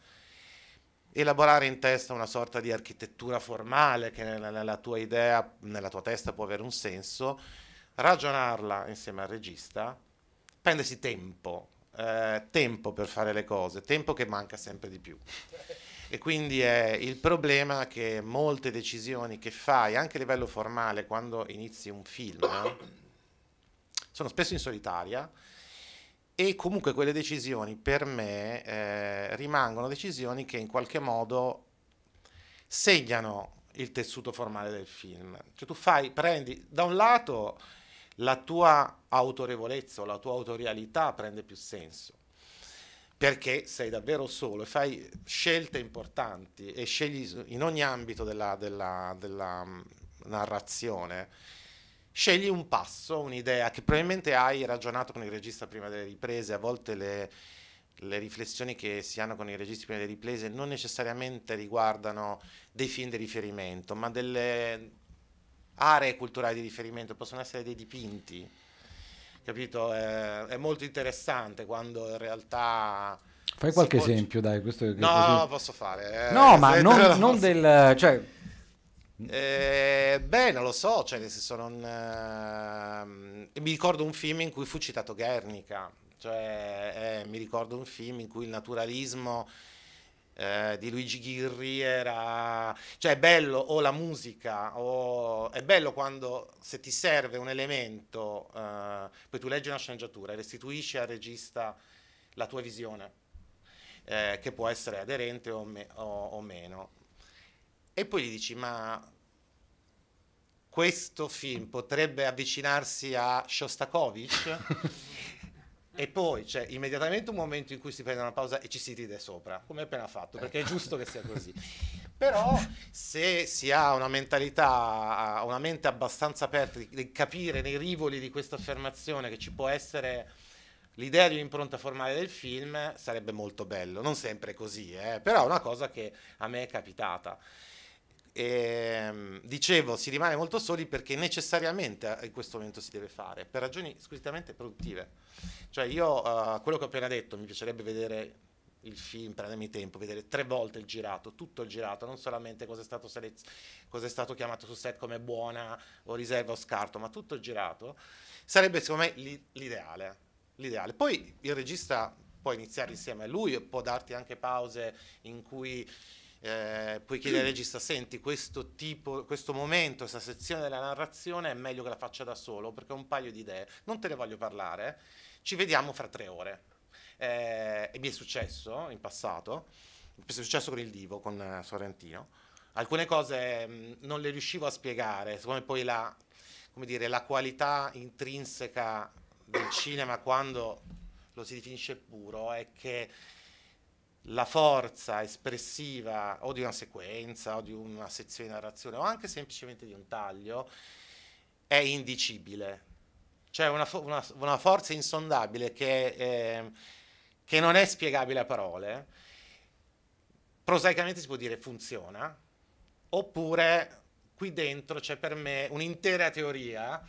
elaborare in testa una sorta di architettura formale che nella, nella, tua idea, nella tua testa può avere un senso, ragionarla insieme al regista, prendersi tempo, eh, tempo per fare le cose, tempo che manca sempre di più. E quindi è il problema che molte decisioni che fai, anche a livello formale, quando inizi un film, sono spesso in solitaria e comunque quelle decisioni per me eh, rimangono decisioni che in qualche modo segnano il tessuto formale del film. Cioè tu fai, prendi, da un lato la tua autorevolezza, la tua autorialità prende più senso, perché sei davvero solo e fai scelte importanti e scegli in ogni ambito della, della, della mm, narrazione, scegli un passo, un'idea che probabilmente hai ragionato con il regista prima delle riprese, a volte le, le riflessioni che si hanno con i registi prima delle riprese non necessariamente riguardano dei film di riferimento, ma delle aree culturali di riferimento, possono essere dei dipinti capito? È, è molto interessante quando in realtà... Fai qualche può... esempio, dai, questo che No, così... posso fare. Eh, no, ma non, (laughs) non del... Cioè... Eh, beh, non lo so, cioè nel senso non... Eh, mi ricordo un film in cui fu citato Guernica, cioè eh, mi ricordo un film in cui il naturalismo eh, di Luigi Ghirri era... cioè è bello o la musica o è bello quando se ti serve un elemento eh, poi tu leggi una sceneggiatura e restituisci al regista la tua visione eh, che può essere aderente o, me, o, o meno e poi gli dici ma questo film potrebbe avvicinarsi a Shostakovich (laughs) e poi c'è immediatamente un momento in cui si prende una pausa e ci si ride sopra, come appena fatto, perché è giusto che sia così. Però se si ha una mentalità, una mente abbastanza aperta di capire nei rivoli di questa affermazione che ci può essere l'idea di un'impronta formale del film, sarebbe molto bello. Non sempre così, eh? però è una cosa che a me è capitata. E, ehm, dicevo, si rimane molto soli perché necessariamente eh, in questo momento si deve fare, per ragioni squisitamente produttive. Cioè io, uh, quello che ho appena detto, mi piacerebbe vedere il film, prendermi tempo, vedere tre volte il girato, tutto il girato, non solamente cosa è stato, selez- cosa è stato chiamato su set come buona o riserva o scarto, ma tutto il girato, sarebbe secondo me li- l'ideale, l'ideale. Poi il regista può iniziare insieme a lui, può darti anche pause in cui eh, puoi chiedere al regista, senti, questo, tipo, questo momento, questa sezione della narrazione è meglio che la faccia da solo perché ho un paio di idee, non te ne voglio parlare, ci vediamo fra tre ore. Eh, e mi è successo in passato, è successo con il Divo, con eh, Sorrentino, alcune cose mh, mm, non le riuscivo a spiegare, siccome poi la, dire, la qualità intrinseca del cinema quando lo si definisce puro è che la forza espressiva o di una sequenza o di una sezione di narrazione o anche semplicemente di un taglio è indicibile. Cioè una, fo- una, una forza insondabile che, eh, che non è spiegabile a parole. Prosaicamente si può dire funziona, oppure qui dentro c'è per me un'intera teoria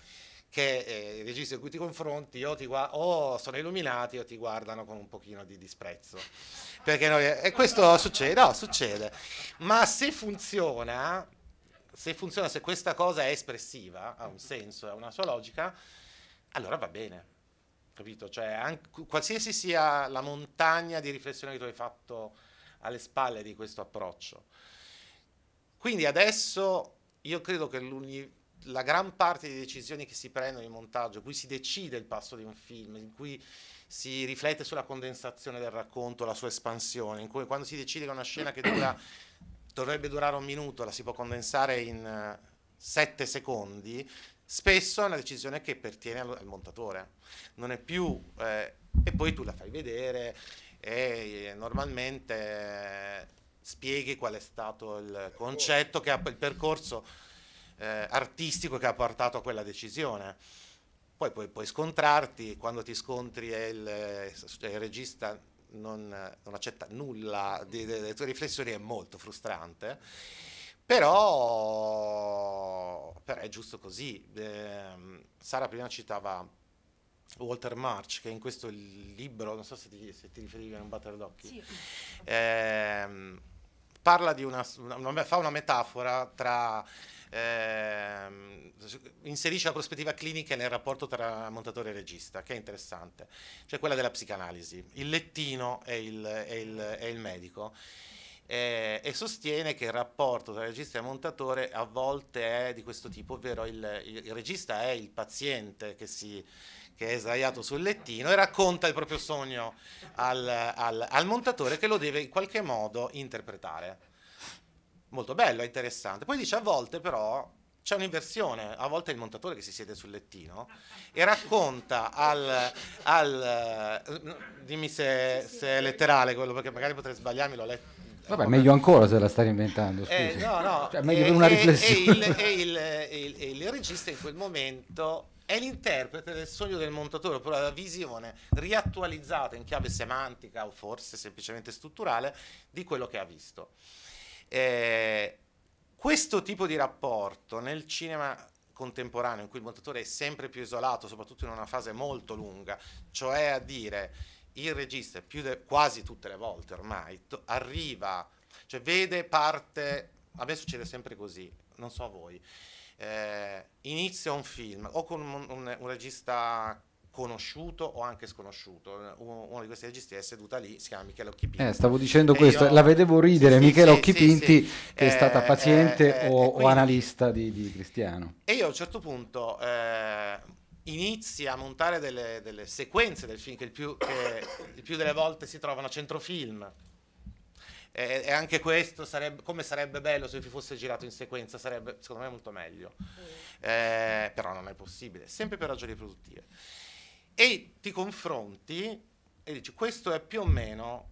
che eh, i registi con cui ti confronti o, ti guard- o, sono illuminati o ti guardano con un pochino di disprezzo. Noi, e questo succede, no, succede. Ma se funziona, se funziona, se questa cosa è espressiva, ha un senso, ha una sua logica, allora va bene. Capito? Cioè, anche, qualsiasi sia la montagna di riflessione che tu hai fatto alle spalle di questo approccio. Quindi adesso io credo che l'universo la gran parte di decisioni che si prendono in montaggio, in cui si decide il passo di un film, in cui si riflette sulla condensazione del racconto, la sua espansione, in cui quando si decide che una scena che dura, dovrebbe durare un minuto la si può condensare in uh, sette secondi, spesso è una decisione che pertiene al, al montatore, non è più... Eh, e poi tu la fai vedere e eh, normalmente eh, spieghi qual è stato il concetto, che ha, il percorso eh, artistico che ha portato a quella decisione. Poi, poi puoi, scontrarti, quando ti scontri e il, eh, il, regista non, eh, non accetta nulla delle tue riflessioni è molto frustrante, però, però è giusto così. Eh, Sara prima citava Walter March, che in questo libro, non so se ti, se ti riferivi a un batter d'occhi, sì. eh, parla di una, una, una, fa una metafora tra eh, inserisce la prospettiva clinica nel rapporto tra montatore e regista, che è interessante, cioè quella della psicanalisi. Il lettino è il, è il, è il medico. Eh, e sostiene che il rapporto tra regista e montatore a volte è di questo tipo, ovvero il, il regista è il paziente che si, che è sdraiato sul lettino e racconta il proprio sogno al, al, al, montatore che lo deve in qualche modo interpretare molto bello, interessante. Poi dice a volte però c'è un'inversione, a volte è il montatore che si siede sul lettino e racconta al... al eh, dimmi se, se, è letterale quello, perché magari potrei sbagliarmi, l'ho letto. Vabbè, meglio ancora se la stai inventando. Eh, no, no. Cioè, meglio e, eh, una eh, riflessione. E, il, e, il, il, e il regista in quel momento è l'interprete del sogno del montatore, oppure la visione riattualizzata in chiave semantica o forse semplicemente strutturale di quello che ha visto. Eh, questo tipo di rapporto nel cinema contemporaneo in cui il montatore è sempre più isolato, soprattutto in una fase molto lunga, cioè a dire il regista più de- quasi tutte le volte ormai to- arriva, cioè vede parte, a me succede sempre così, non so a voi, eh, inizia un film o con un, un, un regista conosciuto o anche sconosciuto. Uno, uno di questi registi è seduta lì, si chiama Michele Occhipinti. Eh, stavo dicendo e questo, io... la vedevo ridere, sì, Michele sì, Occhipinti sì, che è stata eh, paziente eh, eh, o, quindi... o, analista di, di, Cristiano. E io a un certo punto eh, inizi a montare delle, delle, sequenze del film che il, più, che il più delle volte si trovano a centrofilm. E, e anche questo sarebbe, come sarebbe bello se fosse girato in sequenza, sarebbe secondo me molto meglio. Eh, però non è possibile, sempre per ragioni produttive e ti confronti e dici questo è più o meno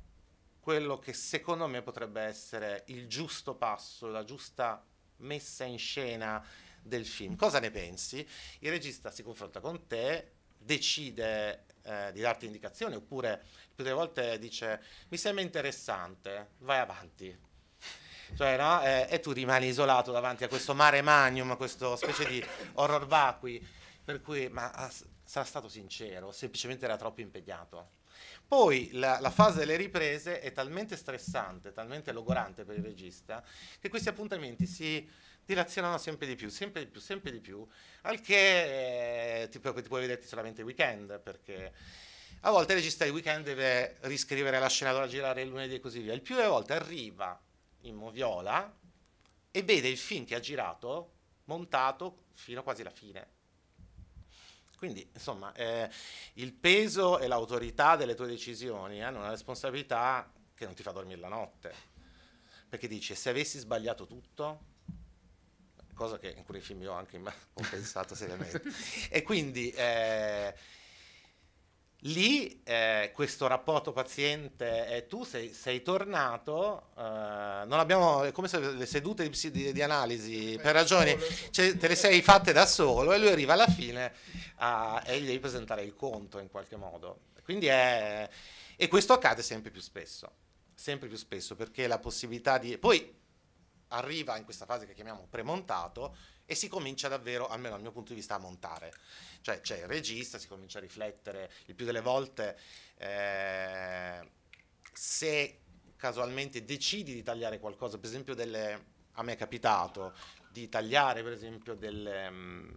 quello che secondo me potrebbe essere il giusto passo, la giusta messa in scena del film. Cosa ne pensi? Il regista si confronta con te, decide eh, di darti indicazioni oppure più delle volte dice mi sembra interessante, vai avanti. Cioè, no? eh, e tu rimani isolato davanti a questo mare magnum, a questa specie di horror vacui, per cui ma, sarà stato sincero, semplicemente era troppo impegnato. Poi la, la, fase delle riprese è talmente stressante, talmente logorante per il regista, che questi appuntamenti si dilazionano sempre di più, sempre di più, sempre di più, al che eh, ti, ti puoi vederti solamente il weekend, perché a volte il regista il weekend deve riscrivere la scena, allora girare il lunedì e così via. Il più delle volte arriva in moviola e vede il film che ha girato montato fino quasi alla fine quindi, insomma, eh, il peso e l'autorità delle tue decisioni hanno una responsabilità che non ti fa dormire la notte. Perché dici, se avessi sbagliato tutto, cosa che in quei film io anche ho pensato seriamente. (laughs) e quindi... Eh, Lì eh, questo rapporto paziente e eh, tu sei, sei tornato, eh, non abbiamo, è come se le sedute di, di, di analisi eh, per ragioni, cioè, te le sei fatte da solo e lui arriva alla fine a, e gli devi presentare il conto in qualche modo. Quindi è, e questo accade sempre più spesso, sempre più spesso perché la possibilità di... Poi arriva in questa fase che chiamiamo premontato e si comincia davvero, almeno dal mio punto di vista, a montare. Cioè c'è il regista, si comincia a riflettere, il più delle volte eh, se casualmente decidi di tagliare qualcosa, per esempio delle, a me è capitato di tagliare per esempio delle, mm,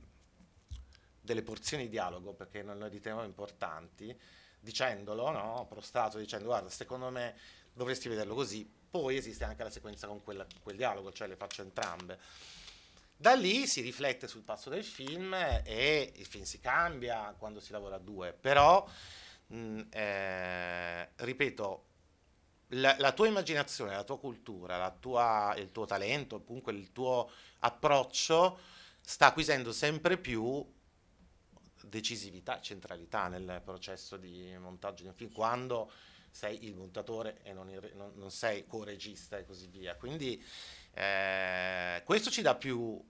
delle porzioni di dialogo perché non lo ritenevo importanti, dicendolo, no? prostrato, dicendo guarda, secondo me dovresti vederlo così, poi esiste anche la sequenza con quella, quel dialogo, cioè le faccio entrambe. Da lì si riflette sul passo del film e il film si cambia quando si lavora a due, però, mh, mm, eh, ripeto, la, la, tua immaginazione, la tua cultura, la tua, il tuo talento, comunque il tuo approccio sta acquisendo sempre più decisività, centralità nel processo di montaggio di un film, quando sei il montatore e non, il, non, non sei co-regista e così via. Quindi eh, questo ci dà più, uh,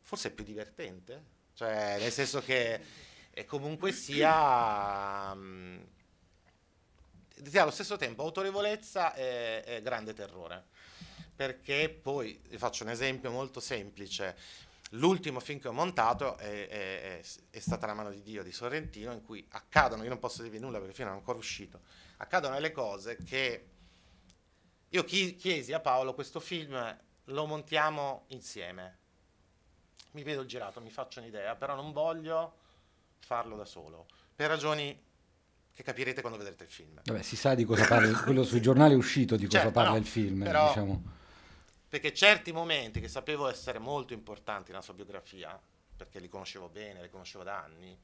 forse più divertente, cioè nel senso che eh, comunque sia... Um, allo stesso tempo autorevolezza e, e grande terrore. Perché poi, vi faccio un esempio molto semplice, L'ultimo film che ho montato è, è, è, stata La mano di Dio di Sorrentino, in cui accadono, io non posso dirvi nulla perché il film non è ancora uscito, accadono le cose che io chiesi a Paolo questo film, lo montiamo insieme. Mi vedo il girato, mi faccio un'idea, però non voglio farlo da solo, per ragioni che capirete quando vedrete il film. Vabbè, si sa di cosa parla, (laughs) quello sui giornali è uscito di cosa certo, parla no, il film, però, diciamo. Perché certi momenti che sapevo essere molto importanti nella sua biografia, perché li conoscevo bene, li conoscevo da anni,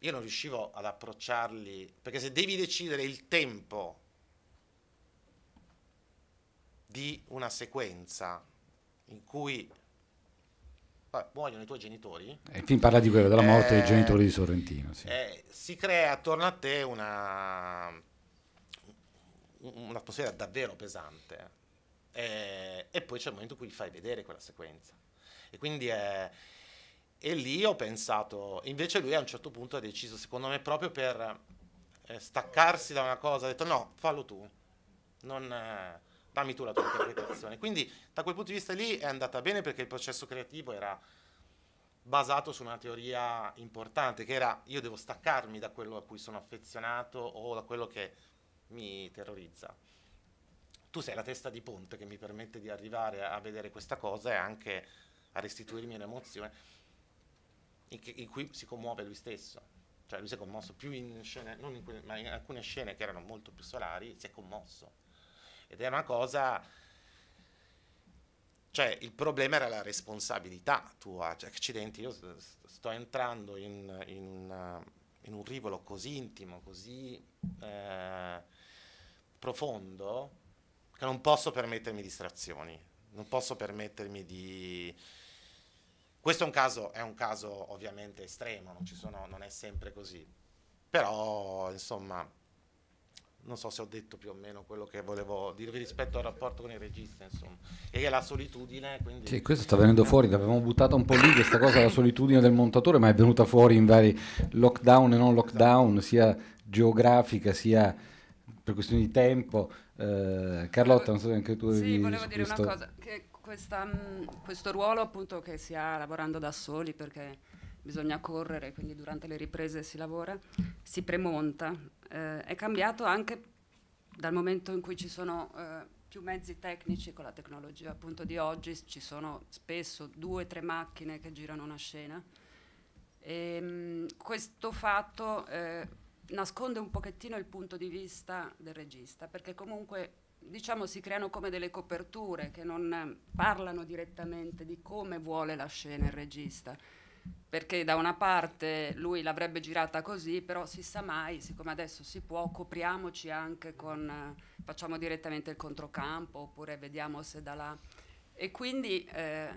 io non riuscivo ad approcciarli, perché se devi decidere il tempo di una sequenza in cui muoiono i tuoi genitori. E eh, il parla di quello, della morte eh, dei genitori di Sorrentino. Sì. Eh, si crea attorno a te una, un'atmosfera davvero pesante. Eh, e poi c'è il momento in cui fai vedere quella sequenza. E quindi è... E lì ho pensato, invece lui a un certo punto ha deciso, secondo me, proprio per eh, staccarsi da una cosa, ha detto no, fallo tu. Non, eh, dammi tu la tua interpretazione. Quindi da quel punto di vista lì è andata bene perché il processo creativo era basato su una teoria importante che era io devo staccarmi da quello a cui sono affezionato o da quello che mi terrorizza. Tu sei la testa di ponte che mi permette di arrivare a, vedere questa cosa e anche a restituirmi un'emozione in, che, in cui si commuove lui stesso. Cioè lui si è commosso più in scene, non in, que- ma in alcune scene che erano molto più solari, si è commosso ed è una cosa... Cioè, il problema era la responsabilità tua. Cioè, accidenti, io sto entrando in, in, in un rivolo così intimo, così eh, profondo, che non posso permettermi distrazioni. Non posso permettermi di... Questo è un caso, è un caso ovviamente estremo, non, sono, non è sempre così. Però, insomma, non so se ho detto più o meno quello che volevo dire rispetto al rapporto con il regista, insomma, e la solitudine. Quindi... Sì, questo sta venendo fuori, l'avevamo buttata un po' lì questa cosa della solitudine del montatore, ma è venuta fuori in vari lockdown e non lockdown, sia geografica sia per questioni di tempo. Eh, Carlotta, non so se anche tu avevi Sì, volevo dire questo. una cosa, che questa, mm, questo ruolo appunto che si ha lavorando da soli, perché bisogna correre, quindi durante le riprese si lavora, si premonta. Eh, è cambiato anche dal momento in cui ci sono eh, più mezzi tecnici con la tecnologia appunto di oggi, ci sono spesso due o tre macchine che girano una scena. E, ehm, mh, questo fatto eh, nasconde un pochettino il punto di vista del regista, perché comunque diciamo si creano come delle coperture che non eh, parlano direttamente di come vuole la scena il regista perché da una parte lui l'avrebbe girata così, però si sa mai, siccome adesso si può, copriamoci anche con, eh, facciamo direttamente il controcampo oppure vediamo se da là. E quindi eh,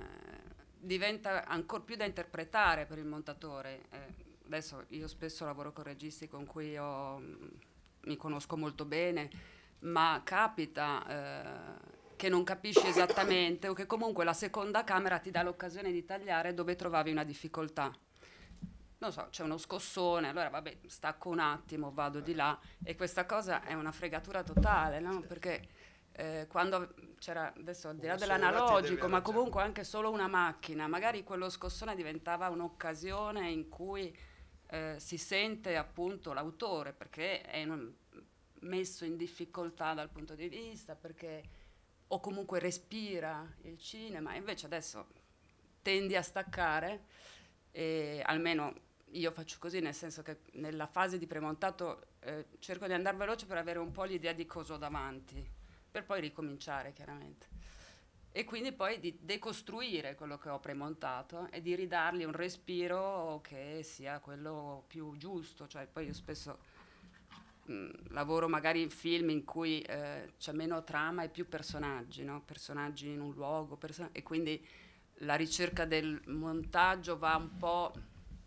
diventa ancora più da interpretare per il montatore. Eh, adesso io spesso lavoro con registi con cui io, mh, mm, mi conosco molto bene, ma capita... Eh, che non capisci esattamente o che comunque la seconda camera ti dà l'occasione di tagliare dove trovavi una difficoltà. Non so, c'è uno scossone, allora vabbè, stacco un attimo, vado di là e questa cosa è una fregatura totale, no? Perché eh, quando c'era, adesso al di là dell'analogico, ma cioè comunque anche solo una macchina, magari quello scossone diventava un'occasione in cui eh, si sente appunto l'autore perché è in un, messo in difficoltà dal punto di vista, perché o comunque respira il cinema, invece adesso tendi a staccare, e almeno io faccio così, nel senso che nella fase di premontato eh, cerco di andare veloce per avere un po' l'idea di cosa ho davanti, per poi ricominciare chiaramente. E quindi poi di decostruire quello che ho premontato e di ridargli un respiro che sia quello più giusto, cioè poi io spesso lavoro magari in film in cui eh, c'è meno trama e più personaggi, no? personaggi in un luogo, person- e quindi la ricerca del montaggio va un po'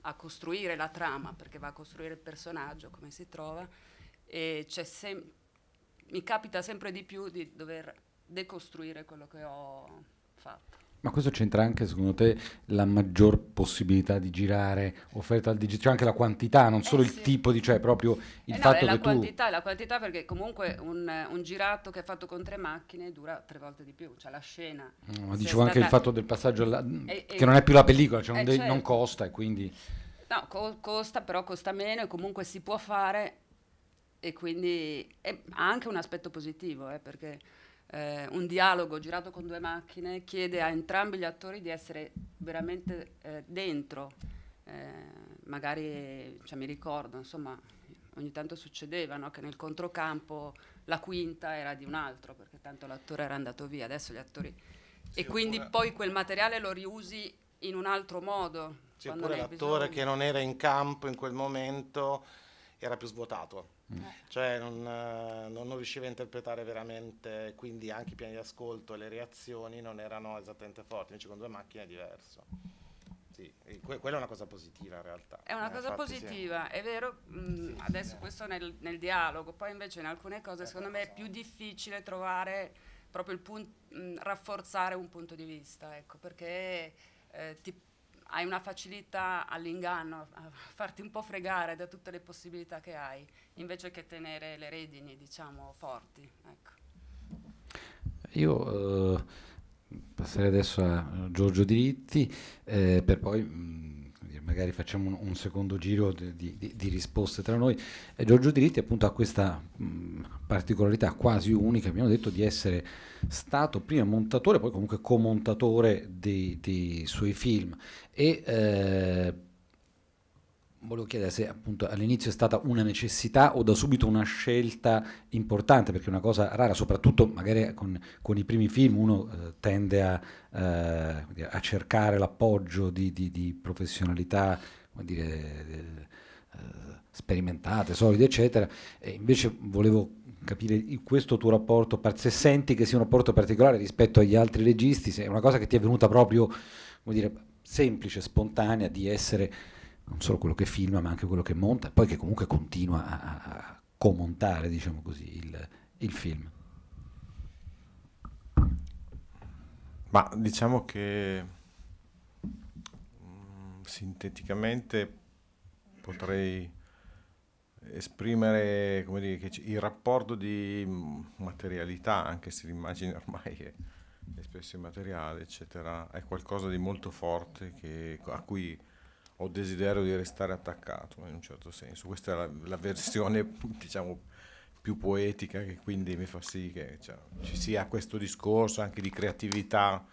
a costruire la trama, perché va a costruire il personaggio, come si trova, e sem- mi capita sempre di più di dover decostruire quello che ho fatto. Ma questo c'entra anche, secondo te, la maggior possibilità di girare offerta al digitale, cioè anche la quantità, non eh, solo eh sì. il tipo di, cioè proprio il eh no, fatto la che quantità, La quantità perché comunque un, un, girato che è fatto con tre macchine dura tre volte di più, cioè la scena... No, ma dicevo anche stata... il fatto del passaggio, alla, eh, che non è più la pellicola, cioè non, eh, de- certo. non costa e quindi... No, co- costa, però costa meno e comunque si può fare e quindi ha anche un aspetto positivo, eh, perché eh, un dialogo girato con due macchine chiede a entrambi gli attori di essere veramente eh, dentro. Eh, magari cioè, mi ricordo, insomma, ogni tanto succedeva no? che nel controcampo la quinta era di un altro, perché tanto l'attore era andato via, adesso gli attori... Sì, e quindi oppure... poi quel materiale lo riusi in un altro modo. Sì, oppure l'attore bisogno... che non era in campo in quel momento era più svuotato. Eh. cioè non, non, non, riusciva a interpretare veramente, quindi anche i piani di ascolto e le reazioni non erano esattamente forti, invece con due macchine è diverso. Sì, que- quella è una cosa positiva in realtà. È una eh, cosa positiva, sì. è vero, mh, mm, sì, adesso questo nel, nel, dialogo, poi invece in alcune cose è secondo me è più difficile trovare proprio il punto, mm, rafforzare un punto di vista, ecco, perché eh, ti hai una facilità all'inganno, a farti un po' fregare da tutte le possibilità che hai, invece che tenere le redini, diciamo, forti. Ecco. Io eh, passerei adesso a Giorgio Diritti eh, per poi... Mh, mm, magari facciamo un, un secondo giro di, di, di, risposte tra noi. Eh, Giorgio Diritti appunto ha questa mh, particolarità quasi unica, abbiamo detto di essere stato prima montatore, poi comunque comontatore dei, dei suoi film e eh, Volevo chiedere se appunto all'inizio è stata una necessità o da subito una scelta importante, perché è una cosa rara, soprattutto magari con, con i primi film uno eh, tende a, eh, a, cercare l'appoggio di, di, di professionalità, come dire, eh, sperimentate, solide, eccetera. E invece volevo capire questo tuo rapporto, se senti che sia un rapporto particolare rispetto agli altri registi, se è una cosa che ti è venuta proprio, come dire, semplice, spontanea, di essere non solo quello che filma ma anche quello che monta, poi che comunque continua a, a commontare diciamo così, il, il film. Ma diciamo che mh, mm, sinteticamente potrei esprimere dire, il rapporto di mm, materialità, anche se l'immagine (laughs) ormai è, è spesso immateriale, eccetera, è qualcosa di molto forte che, a cui ho desiderio di restare attaccato in un certo senso. Questa è la, la versione (laughs) diciamo, più poetica che quindi mi fa sì che cioè, ci sia questo discorso anche di creatività.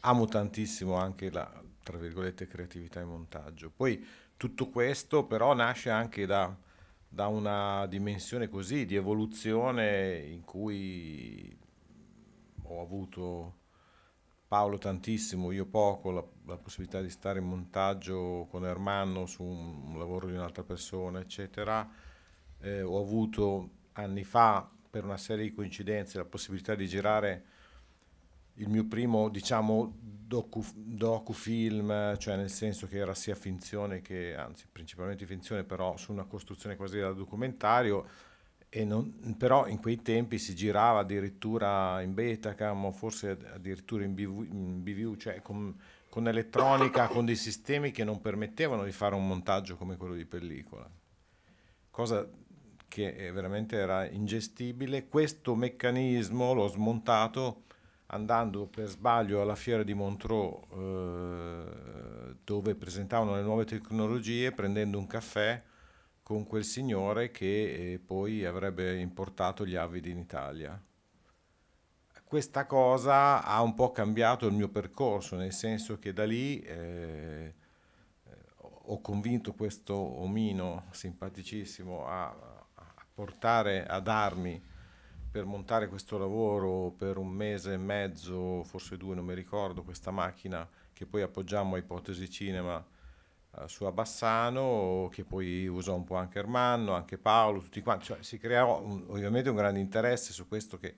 Amo tantissimo anche la tra virgolette creatività e montaggio. Poi tutto questo però nasce anche da, da una dimensione così di evoluzione in cui ho avuto Paolo tantissimo, io poco, la, la, possibilità di stare in montaggio con Ermanno su un, un lavoro di un'altra persona, eccetera. Eh, ho avuto anni fa, per una serie di coincidenze, la possibilità di girare il mio primo, diciamo, docu, docufilm, cioè nel senso che era sia finzione che, anzi, principalmente finzione, però su una costruzione quasi da documentario, non, però in quei tempi si girava addirittura in Betacam o forse addirittura in BV, in BV cioè con, con elettronica, con dei sistemi che non permettevano di fare un montaggio come quello di pellicola, cosa che veramente era ingestibile. Questo meccanismo l'ho smontato andando per sbaglio alla fiera di Montreux eh, dove presentavano le nuove tecnologie, prendendo un caffè con quel signore che eh, poi avrebbe importato gli avid in Italia. Questa cosa ha un po' cambiato il mio percorso, nel senso che da lì eh, ho convinto questo omino simpaticissimo a, a portare, a darmi per montare questo lavoro per un mese e mezzo, forse due, non mi ricordo, questa macchina che poi appoggiamo a Ipotesi Cinema eh, su Abbassano, che poi usò un po' anche Ermanno, anche Paolo, tutti quanti. Cioè, si creò un, ovviamente un grande interesse su questo che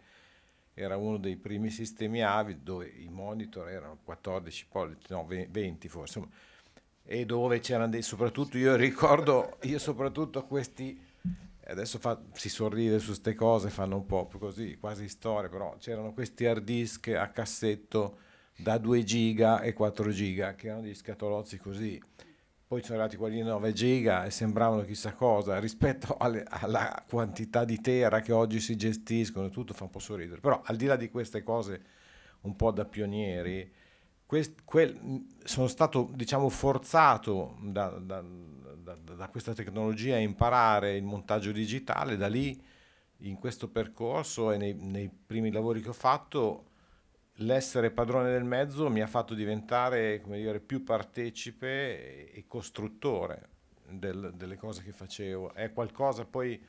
era uno dei primi sistemi Avid dove i monitor erano 14 pollici, no 20 forse, insomma, e dove c'erano dei, soprattutto io ricordo, io soprattutto questi, adesso fa, si sorride su queste cose, fanno un po' così, quasi storie, però c'erano questi hard disk a cassetto da 2 giga e 4 giga, che erano degli scatolozzi così, poi sono arrivati quelli di 9 giga e sembravano chissà cosa rispetto alle, alla quantità di terra che oggi si gestiscono, tutto fa un po' sorridere, però al di là di queste cose un po' da pionieri, quest, quel, sono stato diciamo forzato da, da, da, da questa tecnologia a imparare il montaggio digitale, da lì in questo percorso e nei, nei primi lavori che ho fatto l'essere padrone del mezzo mi ha fatto diventare dire, più partecipe e costruttore del, delle cose che facevo. È qualcosa poi,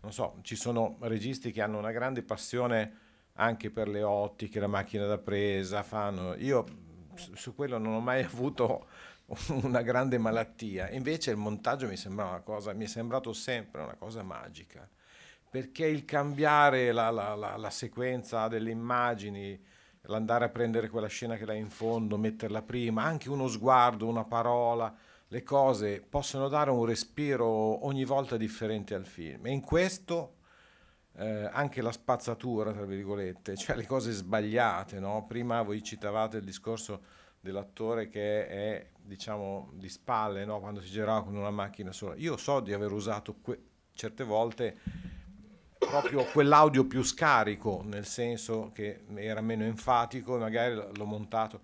non so, ci sono registi che hanno una grande passione anche per le ottiche, la macchina da presa, fanno... Io su quello non ho mai (laughs) avuto una grande malattia, invece il montaggio mi, cosa, mi è sembrato sempre una cosa magica, perché il cambiare la, la, la, la sequenza delle immagini, l'andare a prendere quella scena che l'hai in fondo, metterla prima, anche uno sguardo, una parola, le cose possono dare un respiro ogni volta differente al film. E in questo eh, anche la spazzatura, tra virgolette, cioè le cose sbagliate, no? Prima voi citavate il discorso dell'attore che è, diciamo, di spalle, no? Quando si girava con una macchina sola. Io so di aver usato que- certe volte proprio quell'audio più scarico, nel senso che era meno enfatico magari l'ho montato.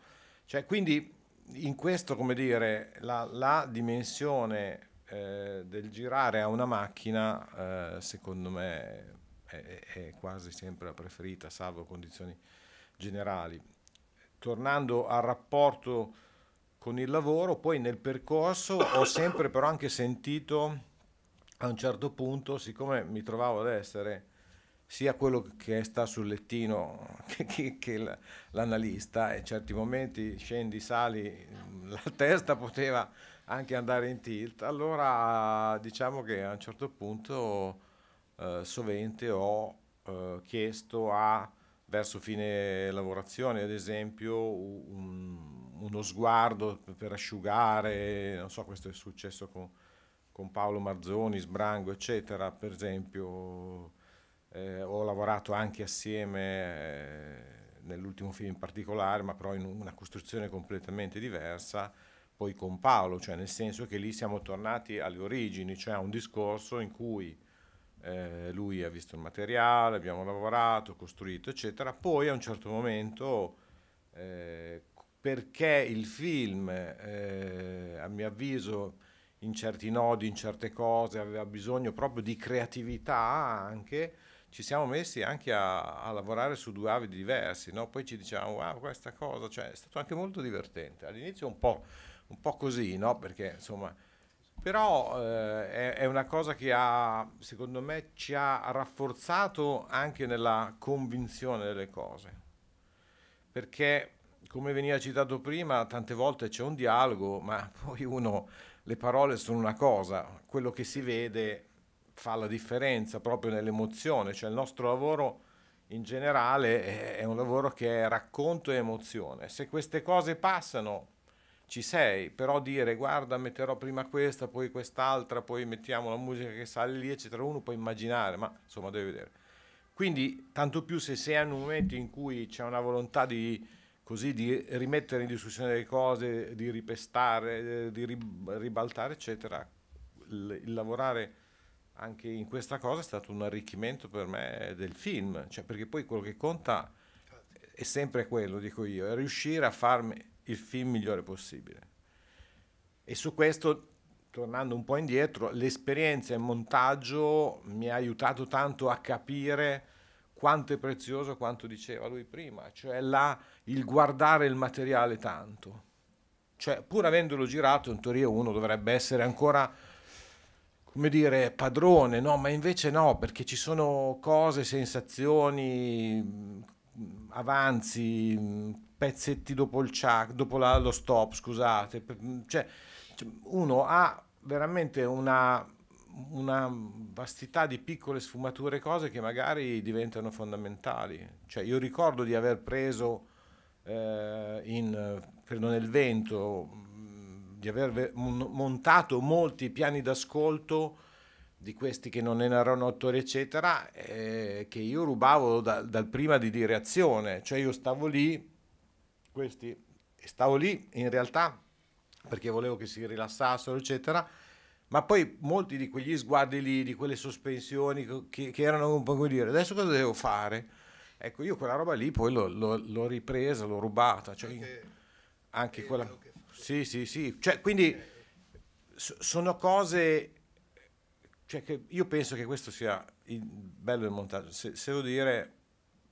Cioè, quindi in questo, come dire, la, la dimensione eh, del girare a una macchina, eh, secondo me, è, è, quasi sempre la preferita, salvo condizioni generali. Tornando al rapporto con il lavoro, poi nel percorso ho sempre però anche sentito a un certo punto, siccome mi trovavo ad essere sia quello che sta sul lettino (laughs) che, che, che l'analista, in certi momenti scendi, sali, mm, la (laughs) testa poteva anche andare in tilt, allora diciamo che a un certo punto eh, sovente ho eh, chiesto a, verso fine lavorazione ad esempio, un, uno sguardo per asciugare, non so, questo è successo con con Paolo Marzoni, Sbrango, eccetera, per esempio eh, ho lavorato anche assieme eh, nell'ultimo film in particolare, ma però in una costruzione completamente diversa, poi con Paolo, cioè nel senso che lì siamo tornati alle origini, cioè a un discorso in cui eh, lui ha visto il materiale, abbiamo lavorato, costruito, eccetera, poi a un certo momento eh, perché il film, eh, a mio avviso, in certi nodi, in certe cose, aveva bisogno proprio di creatività anche, ci siamo messi anche a, a lavorare su due avi diversi, no? poi ci dicevamo wow questa cosa, cioè, è stato anche molto divertente, all'inizio un po', un po così, no? perché insomma, però eh, è, è, una cosa che ha, secondo me ci ha rafforzato anche nella convinzione delle cose, perché come veniva citato prima, tante volte c'è un dialogo, ma (laughs) poi uno le parole sono una cosa, quello che si vede fa la differenza proprio nell'emozione, cioè il nostro lavoro in generale è un lavoro che è racconto e emozione. Se queste cose passano ci sei, però dire guarda metterò prima questa, poi quest'altra, poi mettiamo la musica che sale lì, eccetera, uno può immaginare, ma insomma devi vedere. Quindi tanto più se sei in un momento in cui c'è una volontà di così di rimettere in discussione le cose, di ripestare, eh, di ribaltare, eccetera. Il, il, lavorare anche in questa cosa è stato un arricchimento per me del film, cioè, perché poi quello che conta è sempre quello, dico io, è riuscire a farmi il film migliore possibile. E su questo, tornando un po' indietro, l'esperienza in montaggio mi ha aiutato tanto a capire quanto è prezioso quanto diceva lui prima, cioè la, il guardare il materiale tanto. Cioè, pur avendolo girato, in teoria uno dovrebbe essere ancora, come dire, padrone, no? Ma invece no, perché ci sono cose, sensazioni, mm, avanzi, mm, pezzetti dopo, il ciac, dopo la, lo stop, scusate. Cioè, uno ha veramente una una vastità di piccole sfumature cose che magari diventano fondamentali. Cioè, io ricordo di aver preso eh, in, credo nel vento, mm, di aver montato molti piani d'ascolto di questi che non erano attori, eccetera, eh, che io rubavo da, dal prima di dire azione. Cioè, io stavo lì, questi, stavo lì in realtà perché volevo che si rilassassero, eccetera ma poi molti di quegli sguardi lì, di quelle sospensioni che, che erano un po' come dire adesso cosa devo fare? Ecco, io quella roba lì poi l'ho, l'ho, l'ho ripresa, l'ho rubata, cioè anche, anche quella... Sì, sì, sì, cioè quindi so, sono cose... Cioè che io penso che questo sia il bello del montaggio, se, se devo dire,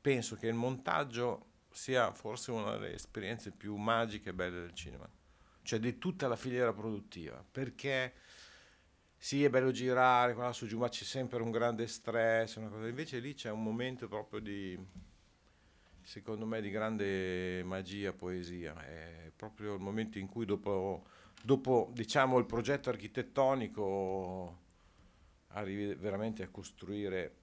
penso che il montaggio sia forse una delle esperienze più magiche e belle del cinema, cioè di tutta la filiera produttiva, perché sì è bello girare, qua su giù, ma c'è sempre un grande stress, invece lì c'è un momento proprio di, secondo me, di grande magia, poesia, è proprio il momento in cui dopo, dopo diciamo, il progetto architettonico arrivi veramente a costruire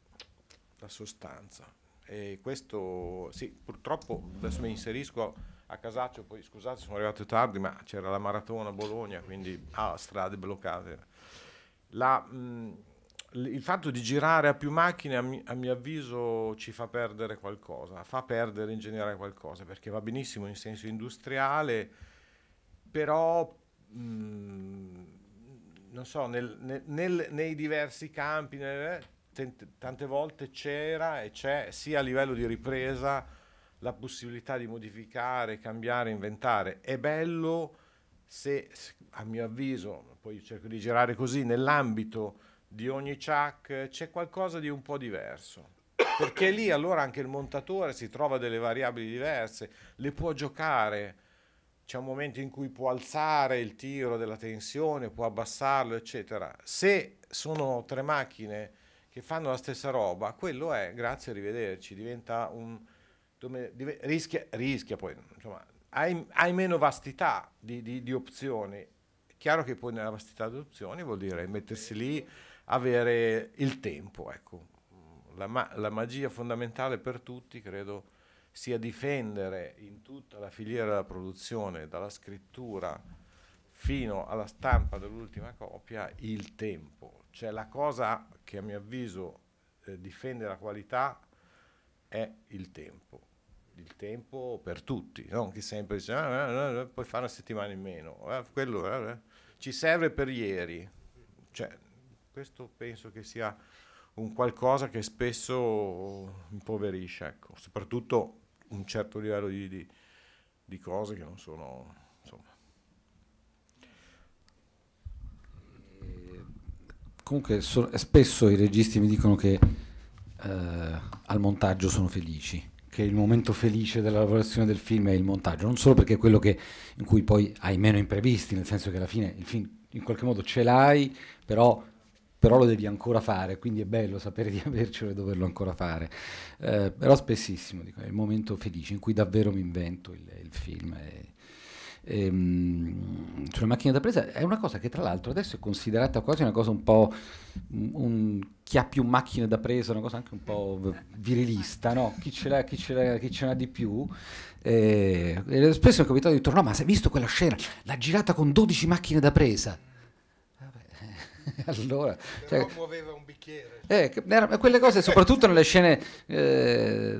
la sostanza. E questo, sì, purtroppo, adesso mi inserisco a Casaccio, poi scusate sono arrivato tardi, ma c'era la maratona a Bologna, quindi ah, strade bloccate la, mh, mm, il fatto di girare a più macchine a, mi, a, mio avviso ci fa perdere qualcosa, fa perdere in generale qualcosa, perché va benissimo in senso industriale, però mh, mm, non so, nel, nel, nel, nei diversi campi nelle, tante volte c'era e c'è sia a livello di ripresa la possibilità di modificare, cambiare, inventare. È bello se, a mio avviso, poi cerco di girare così, nell'ambito di ogni chuck c'è qualcosa di un po' diverso. Perché lì allora anche il montatore si trova delle variabili diverse, le può giocare, c'è un momento in cui può alzare il tiro della tensione, può abbassarlo, eccetera. Se sono tre macchine che fanno la stessa roba, quello è, grazie, arrivederci, diventa un... rischia, rischia poi, insomma, hai, hai meno vastità di, di, di opzioni Chiaro che poi nella vastità di opzioni vuol dire mettersi lì, avere il tempo, ecco. la, ma la magia fondamentale per tutti, credo, sia difendere in tutta la filiera della produzione, dalla scrittura fino alla stampa dell'ultima copia, il tempo. Cioè la cosa che a mio avviso eh, difende la qualità è il tempo. Il tempo per tutti, non chi sempre dice, ah, eh, eh, eh puoi fare una settimana in meno, eh, quello... Eh, ci serve per ieri. Cioè, questo penso che sia un qualcosa che spesso impoverisce, ecco. soprattutto un certo livello di, di, di cose che non sono... Insomma. Eh, comunque so, spesso i registi mi dicono che eh, al montaggio sono felici che il momento felice della lavorazione del film è il montaggio, non solo perché è quello che, in cui poi hai meno imprevisti, nel senso che alla fine il film in qualche modo ce l'hai, però, però lo devi ancora fare, quindi è bello sapere (laughs) di avercelo e doverlo ancora fare. Eh, però spessissimo dico, è il momento felice in cui davvero mi invento il, il film. E, ehm, sulla macchina da presa è una cosa che tra l'altro adesso è considerata quasi una cosa un po' mm, un, chi ha più macchine da presa, una cosa anche un po' virilista, no? chi, ce l'ha, chi, ce l'ha, chi ce l'ha di più. Eh, spesso mi è capitato di dire, no ma hai visto quella scena, l'ha girata con 12 macchine da presa. (laughs) allora, cioè, muoveva un bicchiere. Eh, quelle cose, soprattutto nelle scene eh,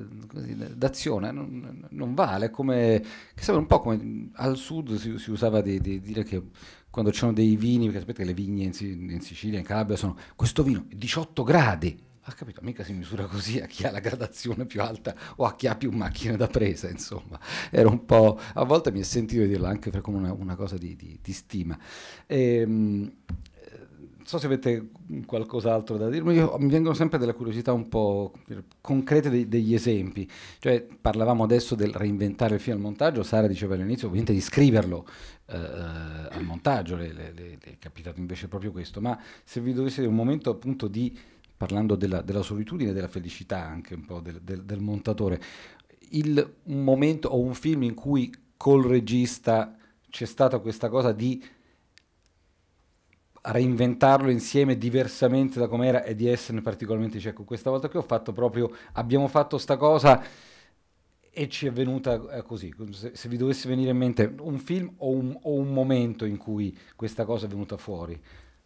d'azione, non, non, vale. Come, che un po' come al sud si, si usava di, di dire che quando c'erano dei vini, perché sapete che le vigne in, in, Sicilia, in Calabria, sono questo vino 18 gradi. Ha ah, capito, mica si misura così a chi ha la gradazione più alta o a chi ha più macchine da presa, insomma. Era un po'... A volte mi è sentito dirlo anche come una, una, cosa di, di, di stima. Ehm, so se avete qualcos'altro da dirmi, Io, mi vengono sempre delle curiosità un po' concrete dei, degli esempi, cioè parlavamo adesso del reinventare il film al montaggio, Sara diceva all'inizio ovviamente di scriverlo eh, eh al montaggio, le, le, le, è capitato invece proprio questo, ma se vi dovesse un momento appunto di, parlando della, della solitudine, della felicità anche un po' del, del, del montatore, il, un momento o un film in cui col regista c'è stata questa cosa di reinventarlo insieme diversamente da com'era e di esserne particolarmente cieco. Questa volta qui ho fatto proprio, abbiamo fatto sta cosa e ci è venuta eh, così. Se, se vi dovesse venire in mente un film o un, o un, momento in cui questa cosa è venuta fuori,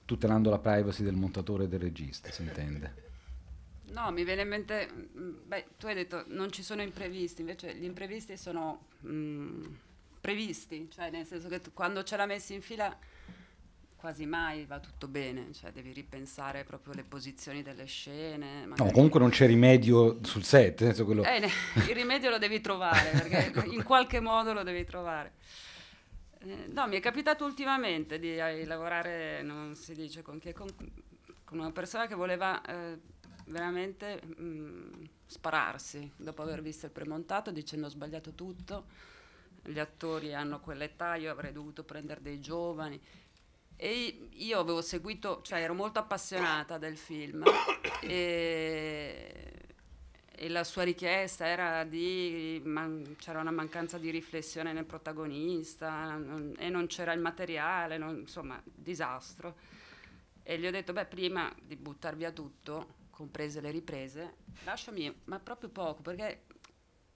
tutelando la privacy del montatore e del regista, si intende. No, mi viene in mente, mm, beh, tu hai detto non ci sono imprevisti, invece gli imprevisti sono mh, mm, previsti, cioè nel senso che tu, quando ce l'ha messa in fila quasi mai va tutto bene, cioè devi ripensare proprio le posizioni delle scene. Magari... No, comunque non c'è rimedio sul set. Eh, quello... eh, (laughs) il rimedio lo devi trovare, (laughs) perché ecco. in qualche modo lo devi trovare. Eh, no, mi è capitato ultimamente di eh, lavorare, non si dice con chi, con, con una persona che voleva eh, veramente mh, mm, spararsi dopo aver mm. visto il premontato dicendo ho sbagliato tutto, gli attori hanno quell'età, io avrei dovuto prendere dei giovani e io avevo seguito, cioè ero molto appassionata del film e, e la sua richiesta era di, man, c'era una mancanza di riflessione nel protagonista non, e non c'era il materiale, non, insomma, disastro. E gli ho detto, beh, prima di buttar via tutto, comprese le riprese, lasciami, ma proprio poco, perché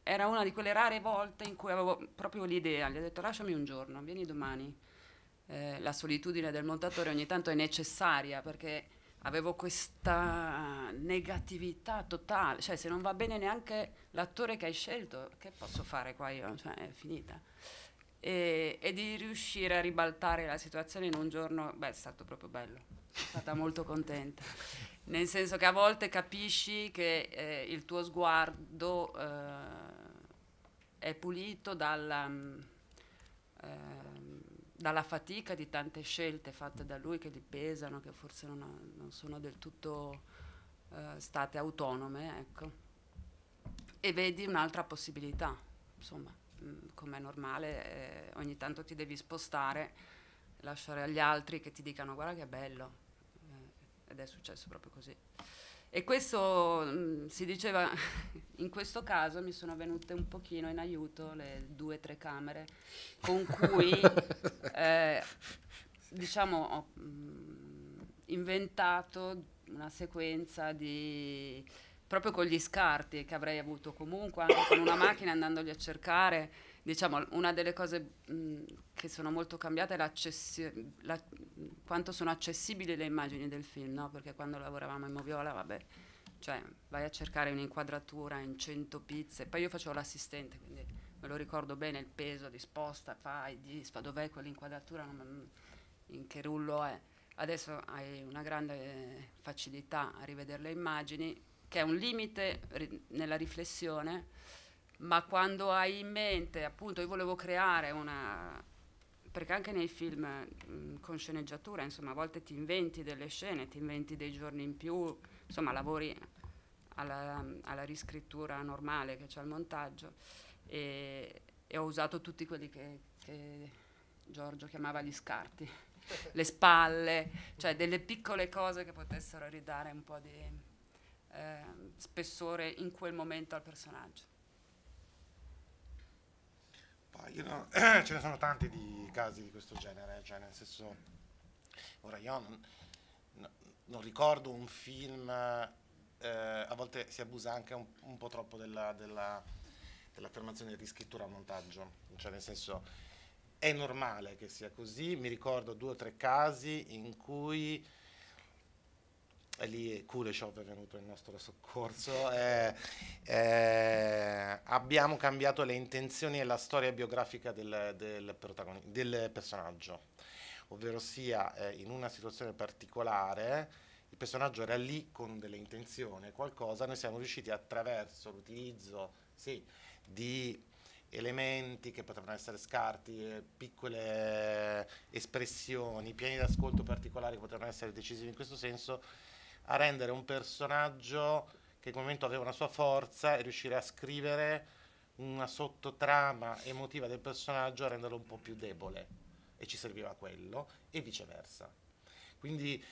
era una di quelle rare volte in cui avevo proprio l'idea, gli ho detto lasciami un giorno, vieni domani eh, la solitudine del montatore ogni tanto è necessaria perché avevo questa negatività totale, cioè se non va bene neanche l'attore che hai scelto, che posso fare qua io? Cioè, è finita. E, e, di riuscire a ribaltare la situazione in un giorno, beh, è stato proprio bello, sono stata molto contenta. Nel senso che a volte capisci che eh, il tuo sguardo eh, è pulito dalla... Mm, eh, dalla fatica di tante scelte fatte da lui che gli pesano, che forse non, ha, non sono del tutto eh, state autonome, ecco. E vedi un'altra possibilità, insomma, mm, come è normale, eh, ogni tanto ti devi spostare, lasciare agli altri che ti dicano guarda che bello, eh, ed è successo proprio così. E questo mh, mm, si diceva, (laughs) in questo caso mi sono venute un pochino in aiuto le due o tre camere con cui (laughs) eh, diciamo ho mh, mm, inventato una sequenza di proprio con gli scarti che avrei avuto comunque anche con una macchina andandoli a cercare diciamo, una delle cose mh, che sono molto cambiate è la, quanto sono accessibili le immagini del film, no? perché quando lavoravamo in Moviola, vabbè, cioè vai a cercare un'inquadratura in 100 pizze, poi io facevo l'assistente, quindi me lo ricordo bene, il peso, disposta, fai, disfa, dov'è quell'inquadratura, in che rullo è. Adesso hai una grande facilità a rivedere le immagini, che è un limite ri nella riflessione, ma quando hai in mente, appunto, io volevo creare una... perché anche nei film mh, con sceneggiatura, insomma, a volte ti inventi delle scene, ti inventi dei giorni in più, insomma, lavori alla, alla riscrittura normale che c'è al montaggio e, e, ho usato tutti quelli che, che Giorgio chiamava gli scarti, (laughs) le spalle, cioè delle piccole cose che potessero ridare un po' di eh, spessore in quel momento al personaggio appaiono, (clears throat) ce ne sono tanti di casi di questo genere, cioè nel senso, ora io non, non ricordo un film, eh, a volte si abusa anche un, un po' troppo della, della, dell'affermazione di scrittura a montaggio, cioè nel senso è normale che sia così, mi ricordo due o tre casi in cui e lì Kurecov è venuto in nostro soccorso. Eh, eh, abbiamo cambiato le intenzioni e la storia biografica del, del, del personaggio, ovvero sia eh, in una situazione particolare il personaggio era lì con delle intenzioni, qualcosa, noi siamo riusciti attraverso l'utilizzo sì, di elementi che potevano essere scarti, eh, piccole espressioni, piani d'ascolto particolari che potevano essere decisivi in questo senso, a rendere un personaggio che in quel momento aveva una sua forza e riuscire a scrivere una sottotrama emotiva del personaggio a renderlo un po' più debole e ci serviva quello e viceversa. Quindi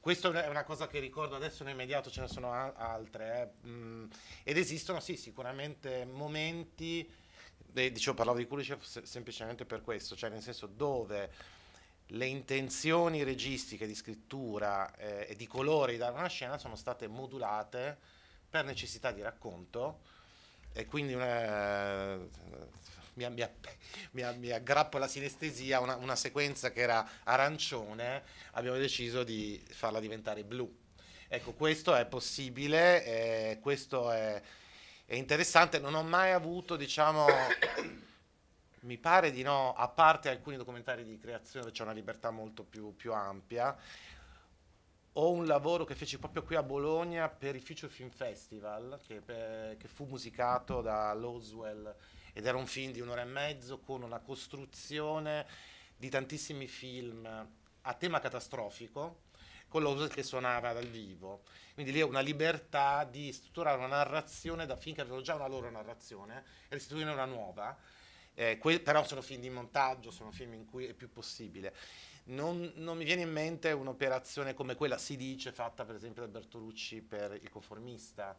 questa è una cosa che ricordo adesso nell'immediato, ce ne sono altre eh. Mm. ed esistono sì sicuramente momenti, e, dicevo parlavo di Kulishov se semplicemente per questo, cioè nel senso dove le intenzioni registiche di scrittura eh, e di colori da una scena sono state modulate per necessità di racconto e quindi una, eh, mi, mi, mi, mi, aggrappo alla sinestesia, una, una, sequenza che era arancione abbiamo deciso di farla diventare blu. Ecco, questo è possibile, eh, questo è, è interessante, non ho mai avuto, diciamo... Mi pare di no, a parte alcuni documentari di creazione dove c'è una libertà molto più, più ampia ho un lavoro che feci proprio qui a Bologna per il Future Film Festival, che, per, che fu musicato da Loswell ed era un film di un'ora e mezzo con una costruzione di tantissimi film a tema catastrofico, con Loswell che suonava dal vivo. Quindi lì ho una libertà di strutturare una narrazione da film che avevano già una loro narrazione e restituirne una nuova eh, que- però sono film di montaggio, sono film in cui è più possibile. Non, non, mi viene in mente un'operazione come quella, si dice, fatta per esempio da Bertolucci per Il conformista,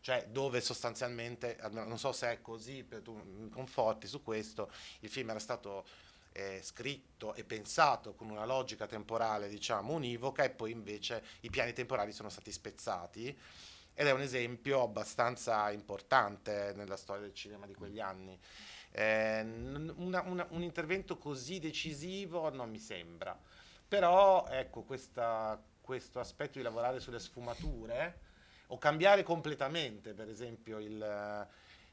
cioè dove sostanzialmente, non so se è così, tu mi conforti su questo, il film era stato eh, scritto e pensato con una logica temporale, diciamo, univoca e poi invece i piani temporali sono stati spezzati ed è un esempio abbastanza importante nella storia del cinema di quegli anni. Eh, una, una, un intervento così decisivo non mi sembra. Però ecco questa, questo aspetto di lavorare sulle sfumature o cambiare completamente, per esempio, il,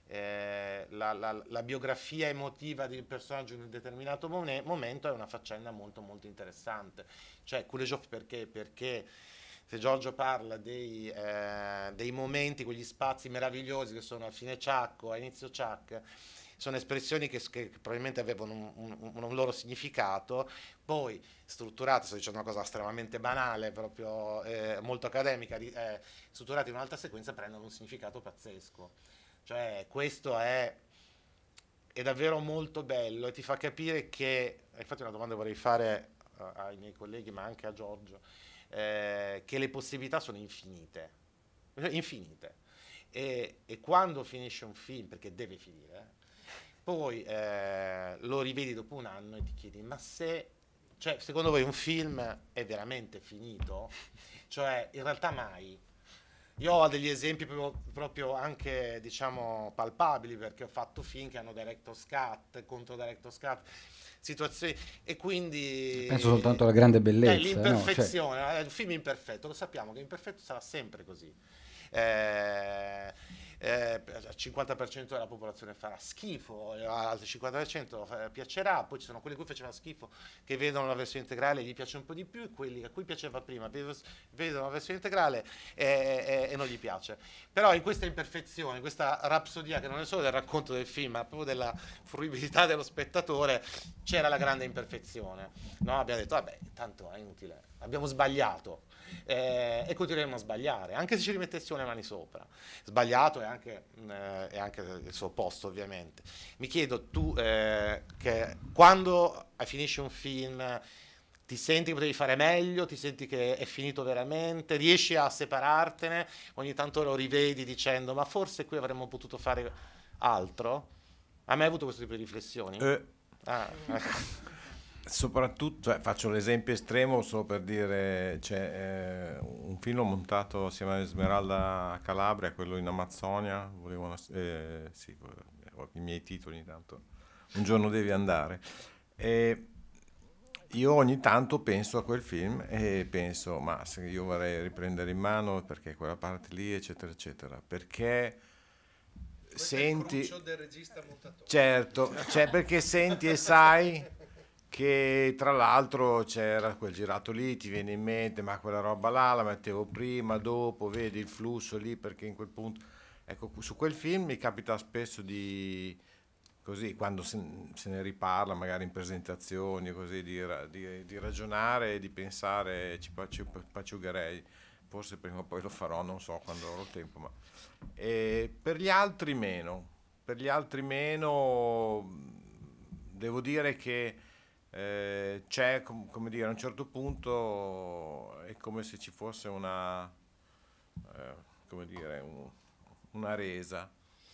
eh, la, la, la, biografia emotiva di un personaggio in un determinato momento è una faccenda molto molto interessante. Cioè, Kuleshov perché? Perché se Giorgio parla dei, eh, dei momenti, quegli spazi meravigliosi che sono a fine Ciacco, a inizio Ciacco, sono espressioni che, che probabilmente avevano un, un, un, loro significato, poi strutturate, sto dicendo una cosa estremamente banale, proprio eh, molto accademica, eh, strutturate in un'altra sequenza prendono un significato pazzesco. Cioè questo è, è davvero molto bello e ti fa capire che, eh, infatti una domanda vorrei fare ai miei colleghi ma anche a Giorgio, eh, che le possibilità sono infinite, cioè, infinite. E, e, quando finisce un film, perché deve finire, poi eh, lo rivedi dopo un anno e ti chiedi ma se cioè, secondo voi un film è veramente finito? (laughs) Cioè, in realtà mai. Io ho degli esempi proprio, proprio anche, diciamo, palpabili, perché ho fatto film che hanno diretto scat, contro diretto scat, situazioni, e quindi... Penso soltanto alla grande bellezza. Eh, l'imperfezione, no? cioè... è un eh, film imperfetto, lo sappiamo che imperfetto sarà sempre così. Eh, eh, 50% della popolazione farà schifo, al 50% piacerà, poi ci sono quelli a cui faceva schifo che vedono la versione integrale e gli piace un po' di più, e quelli a cui piaceva prima vedono la versione integrale e, e, e non gli piace. Però in questa imperfezione, in questa rapsodia che non è solo del racconto del film, ma proprio della fruibilità dello spettatore, c'era la grande imperfezione. No? Abbiamo detto, vabbè, tanto è inutile, abbiamo sbagliato eh, e continueremo a sbagliare, anche se ci rimettessimo le mani sopra. Sbagliato è anche, mm, eh, è anche il suo opposto, ovviamente. Mi chiedo, tu eh, che quando finisci un film ti senti che potevi fare meglio, ti senti che è finito veramente, riesci a separartene, ogni tanto lo rivedi dicendo ma forse qui avremmo potuto fare altro? Ha mai avuto questo tipo di riflessioni? Eh. Ah. Ecco soprattutto, cioè, faccio l'esempio estremo solo per dire, c'è eh, un film montato assieme a Esmeralda a Calabria, quello in Amazzonia, volevano, eh, sì, ho eh, i miei titoli intanto, un giorno devi andare. E io ogni tanto penso a quel film e penso, ma se io vorrei riprendere in mano perché quella parte lì, eccetera, eccetera, perché Questo senti... Certo, cioè perché senti e sai che tra l'altro c'era quel girato lì, ti viene in mente, ma quella roba là la mettevo prima, dopo, vedi il flusso lì perché in quel punto... Ecco, su quel film mi capita spesso di, così, quando se, ne riparla, magari in presentazioni, così, di, di, di ragionare e di pensare, ci, paciugherei, forse prima o poi lo farò, non so quando avrò tempo, ma... E per gli altri meno, per gli altri meno, devo dire che eh, c'è, com- come dire, a un certo punto è come se ci fosse una, eh, come dire, un, una resa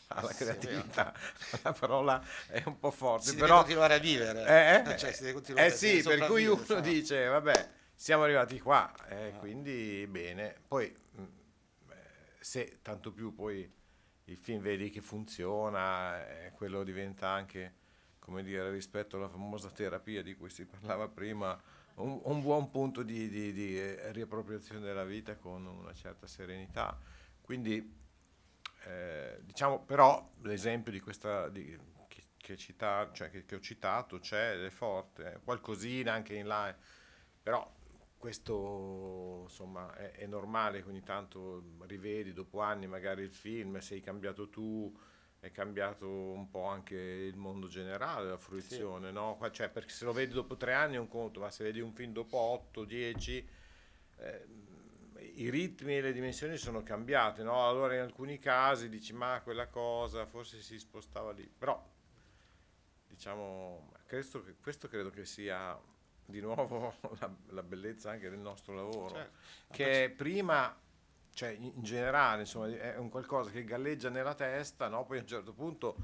alla sì, creatività. (laughs) La parola è un po' forte. Si però... continuare a vivere. Eh, eh, eh cioè, si continuare eh a sì, per cui uno so. dice, vabbè, siamo arrivati qua, eh, ah. quindi bene. Poi, mm, se tanto più poi il film vedi che funziona, quello diventa anche come dire, rispetto alla famosa terapia di cui si parlava prima, un, un buon punto di, di, di, eh, riappropriazione della vita con una certa serenità. Quindi, eh, diciamo, però, l'esempio di questa, di, che, che, cita, cioè, che, che, ho citato c'è, cioè, è forte, eh, qualcosina anche in là, però questo insomma è, è normale che ogni tanto rivedi dopo anni magari il film, sei cambiato tu, è cambiato un po' anche il mondo generale, la fruizione, sì. no? Cioè, perché se lo vedi dopo tre anni è un conto, ma se vedi un film dopo 8, 10, eh, i ritmi e le dimensioni sono cambiate, no? Allora in alcuni casi dici ma quella cosa forse si spostava lì, però diciamo, questo, questo credo che sia di nuovo (laughs) la, la bellezza anche del nostro lavoro, certo. che prima cioè in generale, insomma, è un qualcosa che galleggia nella testa, no? poi a un certo punto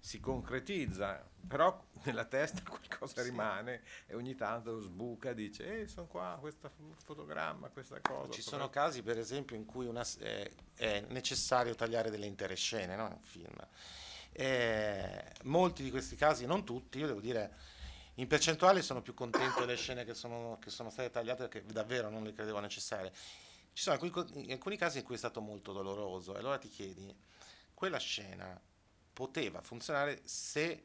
si concretizza, però nella testa (laughs) qualcosa sì. rimane e ogni tanto sbuca, dice, eh, sono qua, questo fotogramma, questa cosa. Ci sono casi, per esempio, in cui una, eh, è necessario tagliare delle intere scene, no? in un film. Eh, molti di questi casi, non tutti, io devo dire, in percentuale sono più contento delle scene che sono, che sono state tagliate perché davvero non le credevo necessarie. Ci sono alcuni, alcuni casi in cui è stato molto doloroso e allora ti chiedi, quella scena poteva funzionare se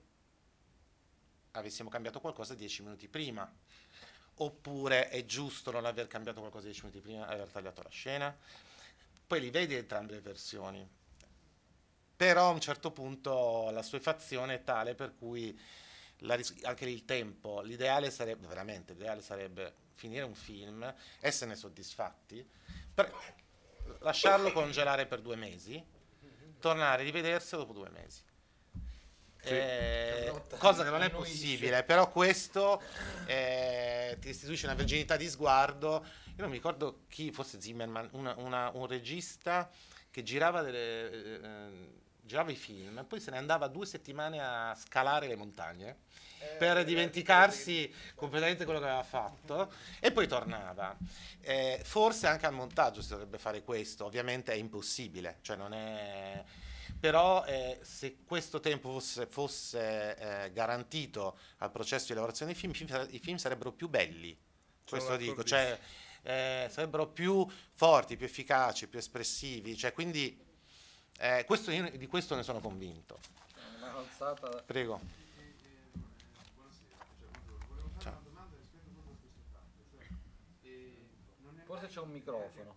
avessimo cambiato qualcosa dieci minuti prima. Oppure è giusto non aver cambiato qualcosa dieci minuti prima e aver tagliato la scena. Poi li vedi entrambe le versioni. Però a un certo punto la sua fazione è tale per cui ris- anche il tempo, l'ideale sarebbe, veramente, l'ideale sarebbe finire un film, esserne soddisfatti, Pre- lasciarlo congelare per due mesi, tornare a rivedersi dopo due mesi. Sì, eh, cosa che non è possibile, però questo eh, ti restituisce una virginità di sguardo. Io non mi ricordo chi fosse Zimmerman, una, una, un regista che girava delle. Eh, eh girava i film poi se ne andava due settimane a scalare le montagne eh, per eh, dimenticarsi eh, completamente quello che aveva fatto e poi tornava. Eh, forse anche al montaggio si dovrebbe fare questo, ovviamente è impossibile, cioè non è... Però eh, se questo tempo fosse, fosse eh, garantito al processo di lavorazione dei film, i film sarebbero più belli, cioè, questo ecco, dico, cioè, sarebbero più forti, più efficaci, più espressivi, cioè, quindi eh, questo io, di questo ne sono convinto. Una alzata. Prego. Forse c'è un microfono.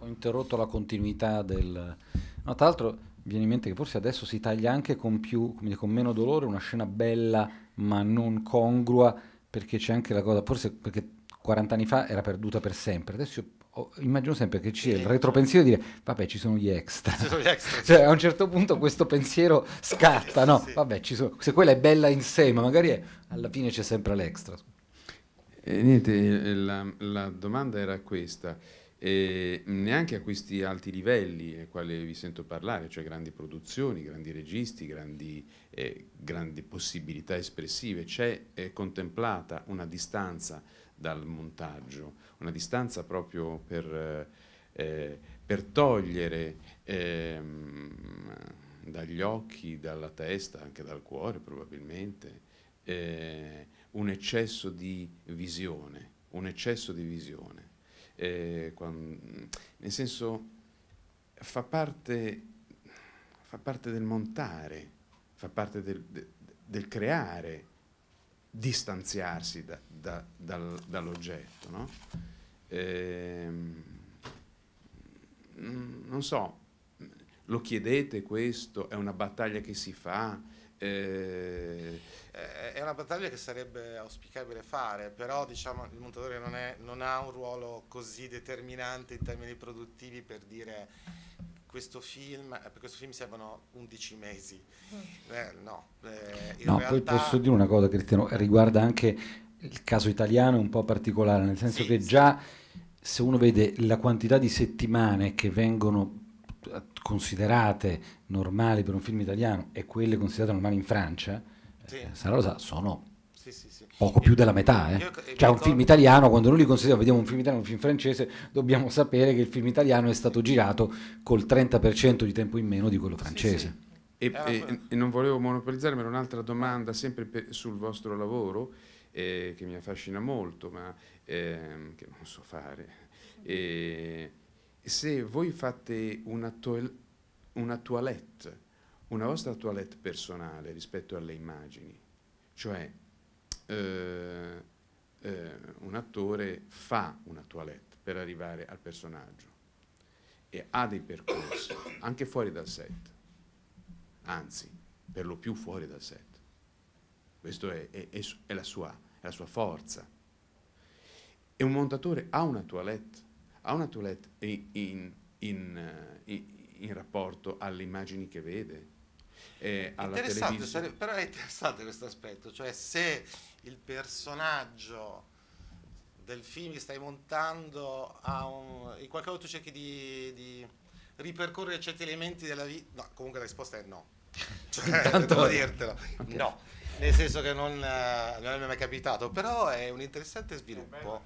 Ho interrotto la continuità del... No, tra l'altro mi viene in mente che forse adesso si taglia anche con, più, dire, con meno dolore una scena bella ma non congrua perché c'è anche la cosa, forse perché 40 anni fa era perduta per sempre, adesso io Oh, immagino sempre che ci il retropensiero di dire vabbè ci sono gli extra, sono gli extra (laughs) cioè, a un certo punto questo pensiero (laughs) scatta no? Sì. vabbè sono, se quella è bella in sé ma magari è, alla fine c'è sempre l'extra eh, niente la, la, domanda era questa eh, neanche a questi alti livelli ai quali vi sento parlare cioè grandi produzioni, grandi registi grandi, eh, grandi possibilità espressive c'è contemplata una distanza dal montaggio una distanza proprio per, eh, eh per togliere eh, dagli occhi, dalla testa, anche dal cuore probabilmente, eh, un eccesso di visione, un eccesso di visione. Eh, Quando, nel senso, fa parte, fa parte, del montare, fa parte del, del creare, distanziarsi da, da, dal, dall'oggetto. No? Ehm, non so, lo chiedete questo? È una battaglia che si fa? Eh, eh, è una battaglia che sarebbe auspicabile fare, però diciamo, il montatore non, è, non, ha un ruolo così determinante in termini produttivi per dire questo film, eh, per questo film servono 11 mesi. Mm. Eh, no, eh, no realtà... poi posso dire una cosa Cristiano, riguarda anche il caso italiano è un po' particolare, nel senso sì, che già se uno vede la quantità di settimane che vengono considerate normali per un film italiano e quelle considerate normali in Francia, eh, sì. eh, Sara sono sì, sì, sì. poco più della metà. Eh. Io, cioè, un film italiano, quando noi li consideriamo, vediamo un film italiano, un film francese, dobbiamo sapere che il film italiano è stato girato col 30% di tempo in meno di quello francese. E, eh, e, e, non volevo monopolizzarmi, era un'altra domanda sempre per, sul vostro lavoro eh, che mi affascina molto, ma eh, che non so fare. E se voi fate una, toel- una toilette, una vostra toilette personale rispetto alle immagini, cioè eh, eh, un attore fa una toilette per arrivare al personaggio e ha dei percorsi anche fuori dal set, anzi per lo più fuori dal set. Questo è, è, è, è la sua la sua forza. E un montatore ha una toilette, ha una toilette in, in, eh, in, in rapporto alle immagini che vede. Eh, interessante, sare- però è interessante questo aspetto, cioè se il personaggio del film che stai montando un, in qualche modo tu cerchi di, di ripercorrere certi elementi della vita, no, comunque la risposta è no, (laughs) cioè, devo dirtelo, okay. no nel senso che non, eh, non è mai capitato, però è un interessante sviluppo.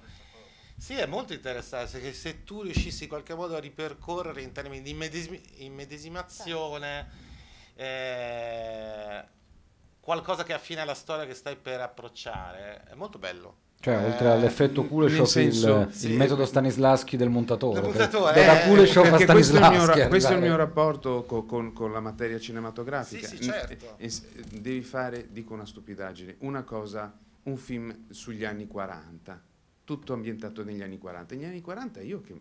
Sì, è molto interessante che se tu riuscissi in qualche modo a ripercorrere in termini di immedesimazione eh, qualcosa che affina la storia che stai per approcciare, è molto bello. Cioè, oltre all'effetto eh, Kuleshov, senso, il, sì, il, metodo Stanislaski del montatore. montatore per, eh, eh, Kuleshov a Stanislaschi. Questo è il mio, è il mio rapporto con, con, con, la materia cinematografica. Sì, sì, certo. Eh, devi fare, dico una stupidaggine, una cosa, un film sugli anni 40, tutto ambientato negli anni 40. Negli anni 40 io che,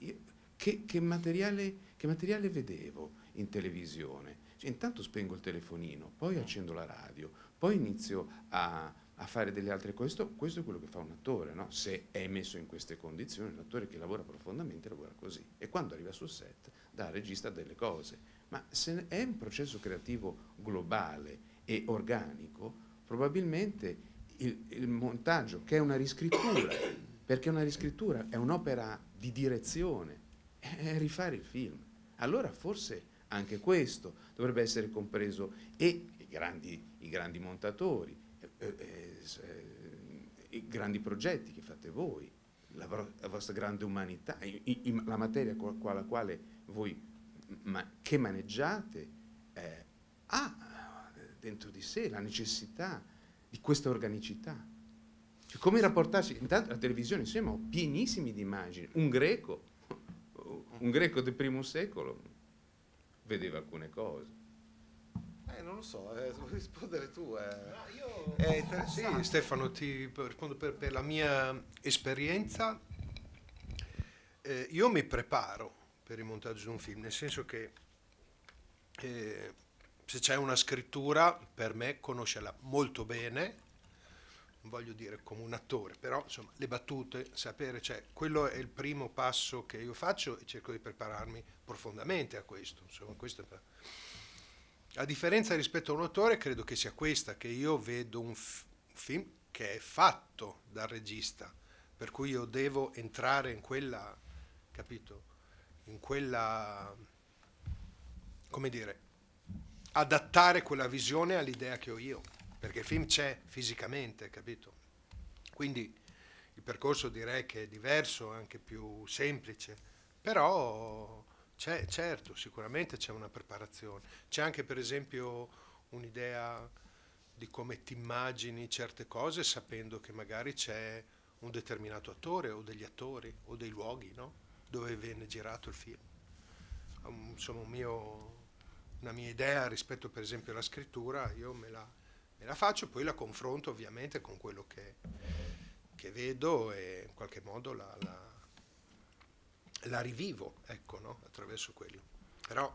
io, che, che, materiale, che materiale vedevo in televisione? Cioè, intanto spengo il telefonino, poi accendo la radio, poi inizio a a fare delle altre cose. Questo, questo è quello che fa un attore, no? se è messo in queste condizioni, un attore che lavora profondamente lavora così e quando arriva sul set dà al regista delle cose, ma se è un processo creativo globale e organico, probabilmente il, il montaggio, che è una riscrittura, (coughs) perché è una riscrittura è un'opera di direzione, è rifare il film. Allora forse anche questo dovrebbe essere compreso e i grandi, i grandi montatori, eh, eh, eh, i grandi progetti che fate voi, la, la vostra grande umanità, i, i, la materia con la quale voi ma, che maneggiate eh, ha dentro di sé la necessità di questa organicità. Cioè, come rapportarsi? Intanto la televisione insieme ho pienissimi di immagini. Un greco, un greco del primo secolo, vedeva alcune cose eh, non lo so, eh, (laughs) devo rispondere tu. Eh. No, eh, sì, Stefano, ti rispondo per, per la mia esperienza. Eh, io mi preparo per il montaggio di un film, nel senso che eh, se c'è una scrittura, per me conoscerla molto bene, non voglio dire come un attore, però insomma le battute, sapere, cioè quello è il primo passo che io faccio e cerco di prepararmi profondamente a questo. Insomma, questo è per la differenza rispetto a un autore credo che sia questa, che io vedo un, f- un film che è fatto dal regista, per cui io devo entrare in quella, capito, in quella, come dire, adattare quella visione all'idea che ho io, perché il film c'è fisicamente, capito? Quindi il percorso direi che è diverso, anche più semplice, però c'è, certo, sicuramente c'è una preparazione. C'è anche per esempio un'idea di come ti immagini certe cose sapendo che magari c'è un determinato attore o degli attori o dei luoghi no? dove viene girato il film. Um, insomma, un mio, una mia idea rispetto per esempio alla scrittura, io me la, me la faccio, poi la confronto ovviamente con quello che, che vedo e in qualche modo la, la la rivivo, ecco, no? attraverso quello. Però,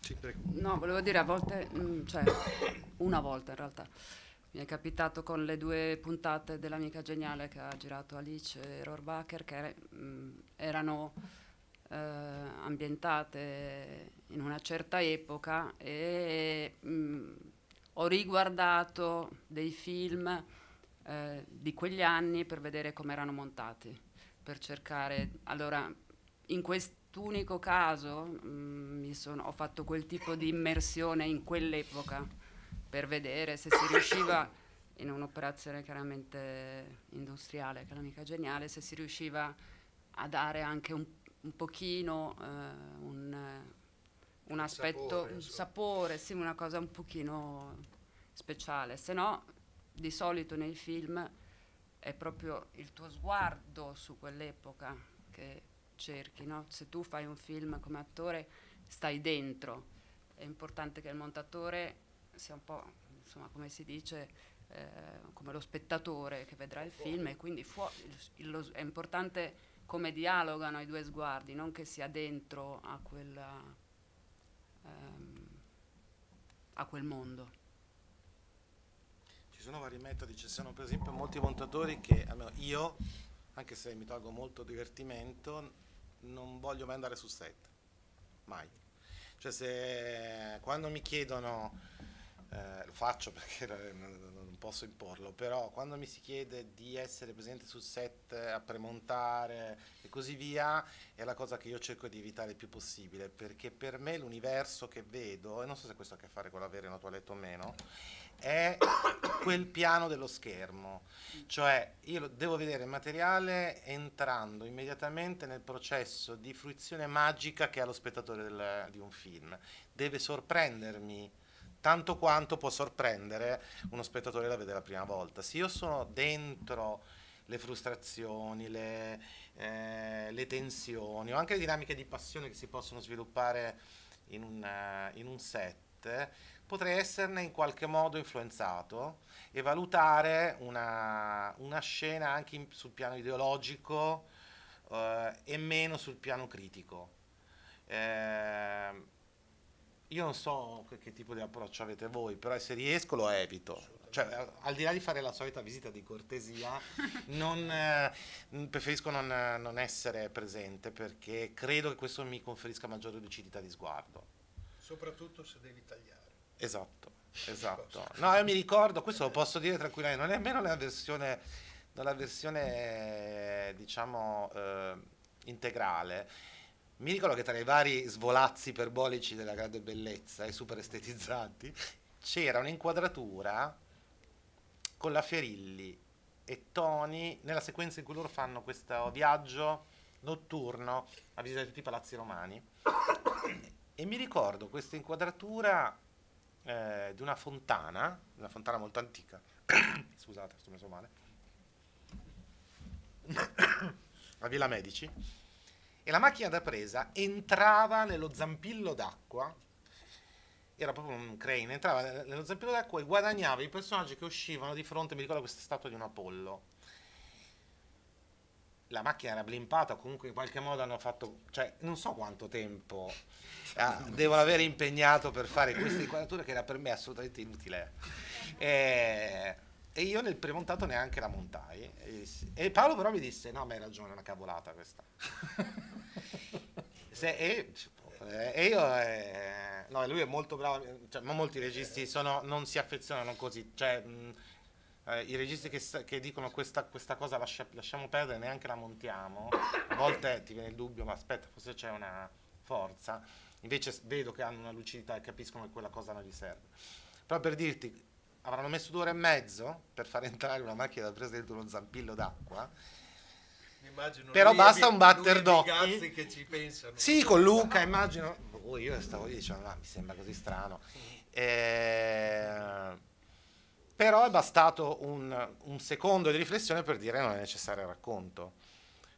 sì, no, volevo dire a volte, mh, mm, cioè una volta in realtà, mi è capitato con le due puntate dell'amica geniale che ha girato Alice e Rohrbacher, che mh, mm, erano eh, ambientate in una certa epoca e mh, mm, ho riguardato dei film eh, di quegli anni per vedere come erano montati, per cercare... Allora, in quest'unico caso mh, mm, sono, ho fatto quel tipo di immersione in quell'epoca per vedere se si riusciva, in un'operazione chiaramente industriale, che è l'amica geniale, se si riusciva a dare anche un, un pochino eh, un, un, aspetto, sapore, un sapore, sì, una cosa un pochino speciale, se no di solito nei film è proprio il tuo sguardo su quell'epoca che cerchi, no? se tu fai un film come attore stai dentro, è importante che il montatore sia un po', insomma, come si dice, eh, come lo spettatore che vedrà il film e quindi il, è importante come dialogano i due sguardi, non che sia dentro a, quella, ehm, a quel mondo Ci sono vari metodi, ci sono per esempio molti montatori che almeno io, anche se mi tolgo molto divertimento, non voglio mai andare su set, mai. Cioè se quando mi chiedono, eh, lo faccio perché (laughs) non posso imporlo, però quando mi si chiede di essere presente sul set a premontare e così via, è la cosa che io cerco di evitare il più possibile, perché per me l'universo che vedo, e non so se questo ha a che fare con l'avere una toilette o meno, è quel piano dello schermo. Cioè io devo vedere il materiale entrando immediatamente nel processo di fruizione magica che ha lo spettatore del, di un film. Deve sorprendermi tanto quanto può sorprendere uno spettatore da vedere la prima volta. Se io sono dentro le frustrazioni, le, eh, le tensioni o anche le dinamiche di passione che si possono sviluppare in, una, eh, in un set, potrei esserne in qualche modo influenzato e valutare una, una scena anche in, sul piano ideologico eh, e meno sul piano critico. Eh, io non so che, che, tipo di approccio avete voi, però se riesco lo evito. Cioè, al di là di fare la solita visita di cortesia, (laughs) non, eh, preferisco non, non essere presente perché credo che questo mi conferisca maggiore lucidità di sguardo. Soprattutto se devi tagliare. Esatto, esatto. No, io mi ricordo, questo lo posso dire tranquillamente, non è nemmeno la versione, la versione diciamo, eh, integrale. Mi ricordo che tra i vari svolazzi iperbolici della grande bellezza e super estetizzati c'era un'inquadratura con la Ferilli e Tony nella sequenza in cui loro fanno questo viaggio notturno a visitare tutti i palazzi romani. E mi ricordo questa inquadratura eh, di una fontana, una fontana molto antica, (coughs) scusate, sto messo male, (coughs) a Villa Medici, e la macchina da presa entrava nello zampillo d'acqua, era proprio un crane, entrava nello zampillo d'acqua e guadagnava i personaggi che uscivano di fronte, mi ricordo questa statua di un Apollo, la macchina era blimpata, comunque in qualche modo hanno fatto, cioè non so quanto tempo (laughs) ah, devono aver impegnato per fare questa inquadratura che era per me assolutamente inutile. E, eh, e io nel premontato neanche la montai. E, e, Paolo però mi disse, no, ma hai ragione, è una cavolata questa. (laughs) Se, e, e, io, eh, no, lui è molto bravo, cioè, ma molti registi sono, non si affezionano così, cioè... Mh, eh, i registi che, che dicono questa, questa cosa lascia, lasciamo perdere, neanche la montiamo, a volte ti viene il dubbio, ma aspetta, forse c'è una forza, invece vedo che hanno una lucidità e capiscono che quella cosa non gli serve. Però per dirti, avranno messo due ore e mezzo per far entrare una macchina da presa dentro uno zampillo d'acqua, Immagino però basta un batter d'occhi che ci pensano sì con Luca immagino oh, io stavo dicendo ah, mi sembra così strano eh, però è bastato un, un secondo di riflessione per dire non è necessario il racconto.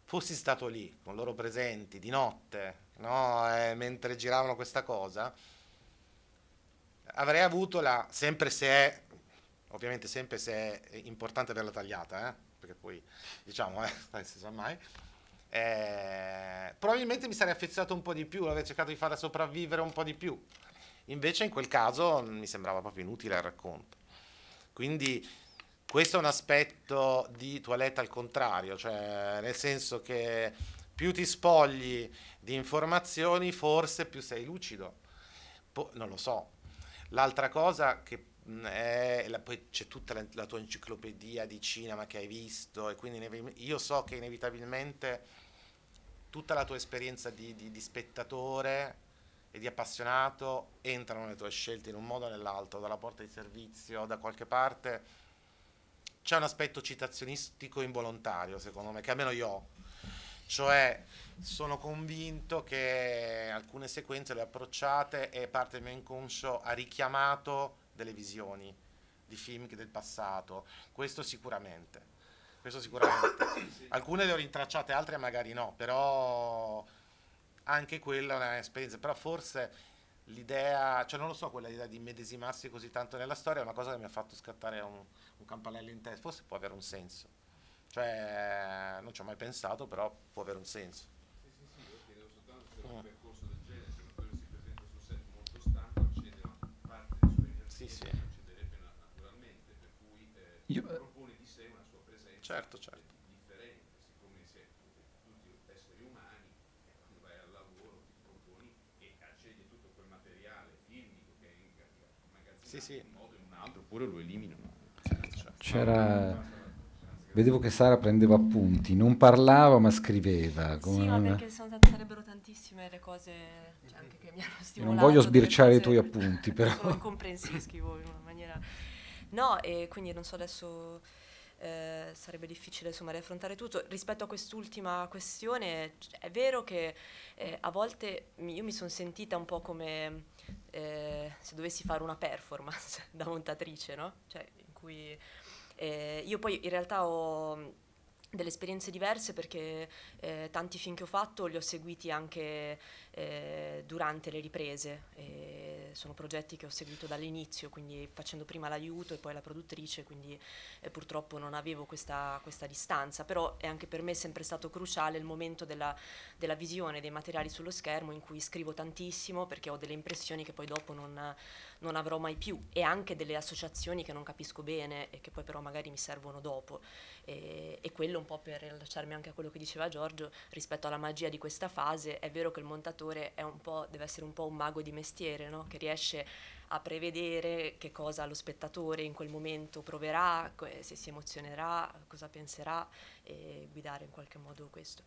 Fossi stato lì, con loro presenti, di notte, no? eh, mentre giravano questa cosa, avrei avuto la, sempre se è, ovviamente sempre se è importante averla tagliata, eh? perché poi diciamo, eh, (laughs) si sa mai, eh, probabilmente mi sarei affezionato un po' di più, avrei cercato di farla sopravvivere un po' di più. Invece in quel caso mi sembrava proprio inutile il racconto. Quindi questo è un aspetto di toilette al contrario, cioè nel senso che più ti spogli di informazioni, forse più sei lucido. Po- non lo so. L'altra cosa che la, poi c'è tutta la, la, tua enciclopedia di cinema che hai visto e quindi ne, io so che inevitabilmente tutta la tua esperienza di, di, di spettatore e di appassionato entrano nelle tue scelte in un modo o nell'altro, dalla porta di servizio, da qualche parte. C'è un aspetto citazionistico involontario, secondo me, che almeno io ho. Cioè, sono convinto che alcune sequenze le approcciate e parte del mio inconscio ha richiamato delle visioni di film del passato. Questo sicuramente. Questo sicuramente. (coughs) Alcune le ho rintracciate, altre magari no, però anche quella è un'esperienza, però forse l'idea, cioè non lo so, quella idea di medesimarsi così tanto nella storia è una cosa che mi ha fatto scattare un, un campanello in testa, forse può avere un senso, cioè non ci ho mai pensato, però può avere un senso. Sì, sì, io chiedevo soltanto se era un eh. percorso del genere, se un attore si presenta sul set molto stanco, accede a parte del suo energia, sì, sì. accederebbe naturalmente, per cui eh, io, eh, propone di sé una sua presenza. Certo, certo. Sì, sì, in un modo o in un altro, oppure lo eliminano. Certo. Cioè, C'era vedevo che Sara prendeva appunti, non parlava ma scriveva. Come... Sì, ma perché sono, sarebbero tantissime le cose cioè, anche che mi hanno stimolato. Non voglio sbirciare i tuoi appunti, però. sono (laughs) incomprensibili, scrivo in una maniera... No, e quindi non so adesso... Eh, sarebbe difficile insomma riaffrontare tutto. Rispetto a quest'ultima questione, è vero che eh, a volte io mi sono sentita un po' come eh, se dovessi fare una performance (laughs) da montatrice, no? Cioè, in cui eh, io poi in realtà ho mm, delle esperienze diverse perché eh, tanti film che ho fatto li ho seguiti anche eh, durante le riprese. E sono progetti che ho seguito dall'inizio, quindi facendo prima l'aiuto e poi la produttrice, quindi eh, purtroppo non avevo questa, questa, distanza, però è anche per me sempre stato cruciale il momento della, della, visione dei materiali sullo schermo in cui scrivo tantissimo perché ho delle impressioni che poi dopo non, non avrò mai più e anche delle associazioni che non capisco bene e che poi però magari mi servono dopo. E, e quello un po' per rilasciarmi anche a quello che diceva Giorgio rispetto alla magia di questa fase, è vero che il montatore imprenditore deve essere un po' un mago di mestiere, no? che riesce a prevedere che cosa lo spettatore in quel momento proverà, se si emozionerà, cosa penserà e guidare in qualche modo questo.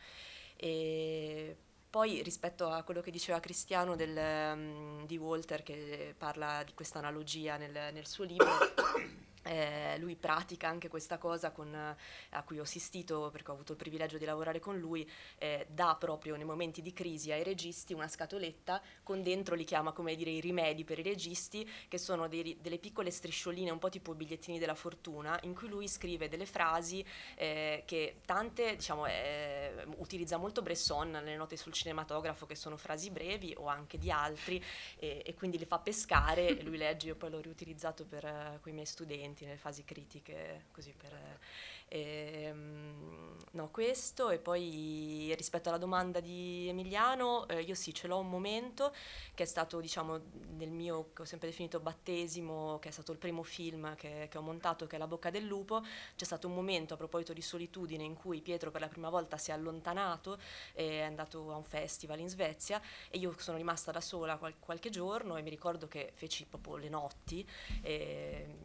E poi rispetto a quello che diceva Cristiano del, um, di Walter che parla di questa analogia nel, nel suo libro, eh, lui pratica anche questa cosa con, eh, a cui ho assistito perché ho avuto il privilegio di lavorare con lui, eh, dà proprio nei momenti di crisi ai registi una scatoletta con dentro li chiama come dire i rimedi per i registi che sono dei, delle piccole striscioline un po' tipo bigliettini della fortuna in cui lui scrive delle frasi eh, che tante diciamo eh, utilizza molto Bresson nelle note sul cinematografo che sono frasi brevi o anche di altri e, e quindi le fa pescare lui (laughs) legge, io poi l'ho riutilizzato per, con eh, i miei studenti studenti nelle fasi critiche, così per... Eh, no, questo e poi rispetto alla domanda di Emiliano, eh, io sì, ce l'ho un momento che è stato, diciamo, nel mio, che ho sempre definito battesimo, che è stato il primo film che, che ho montato, che è La bocca del lupo, c'è stato un momento a proposito di solitudine in cui Pietro per la prima volta si è allontanato, e è andato a un festival in Svezia e io sono rimasta da sola qual qualche giorno e mi ricordo che feci proprio le notti. E,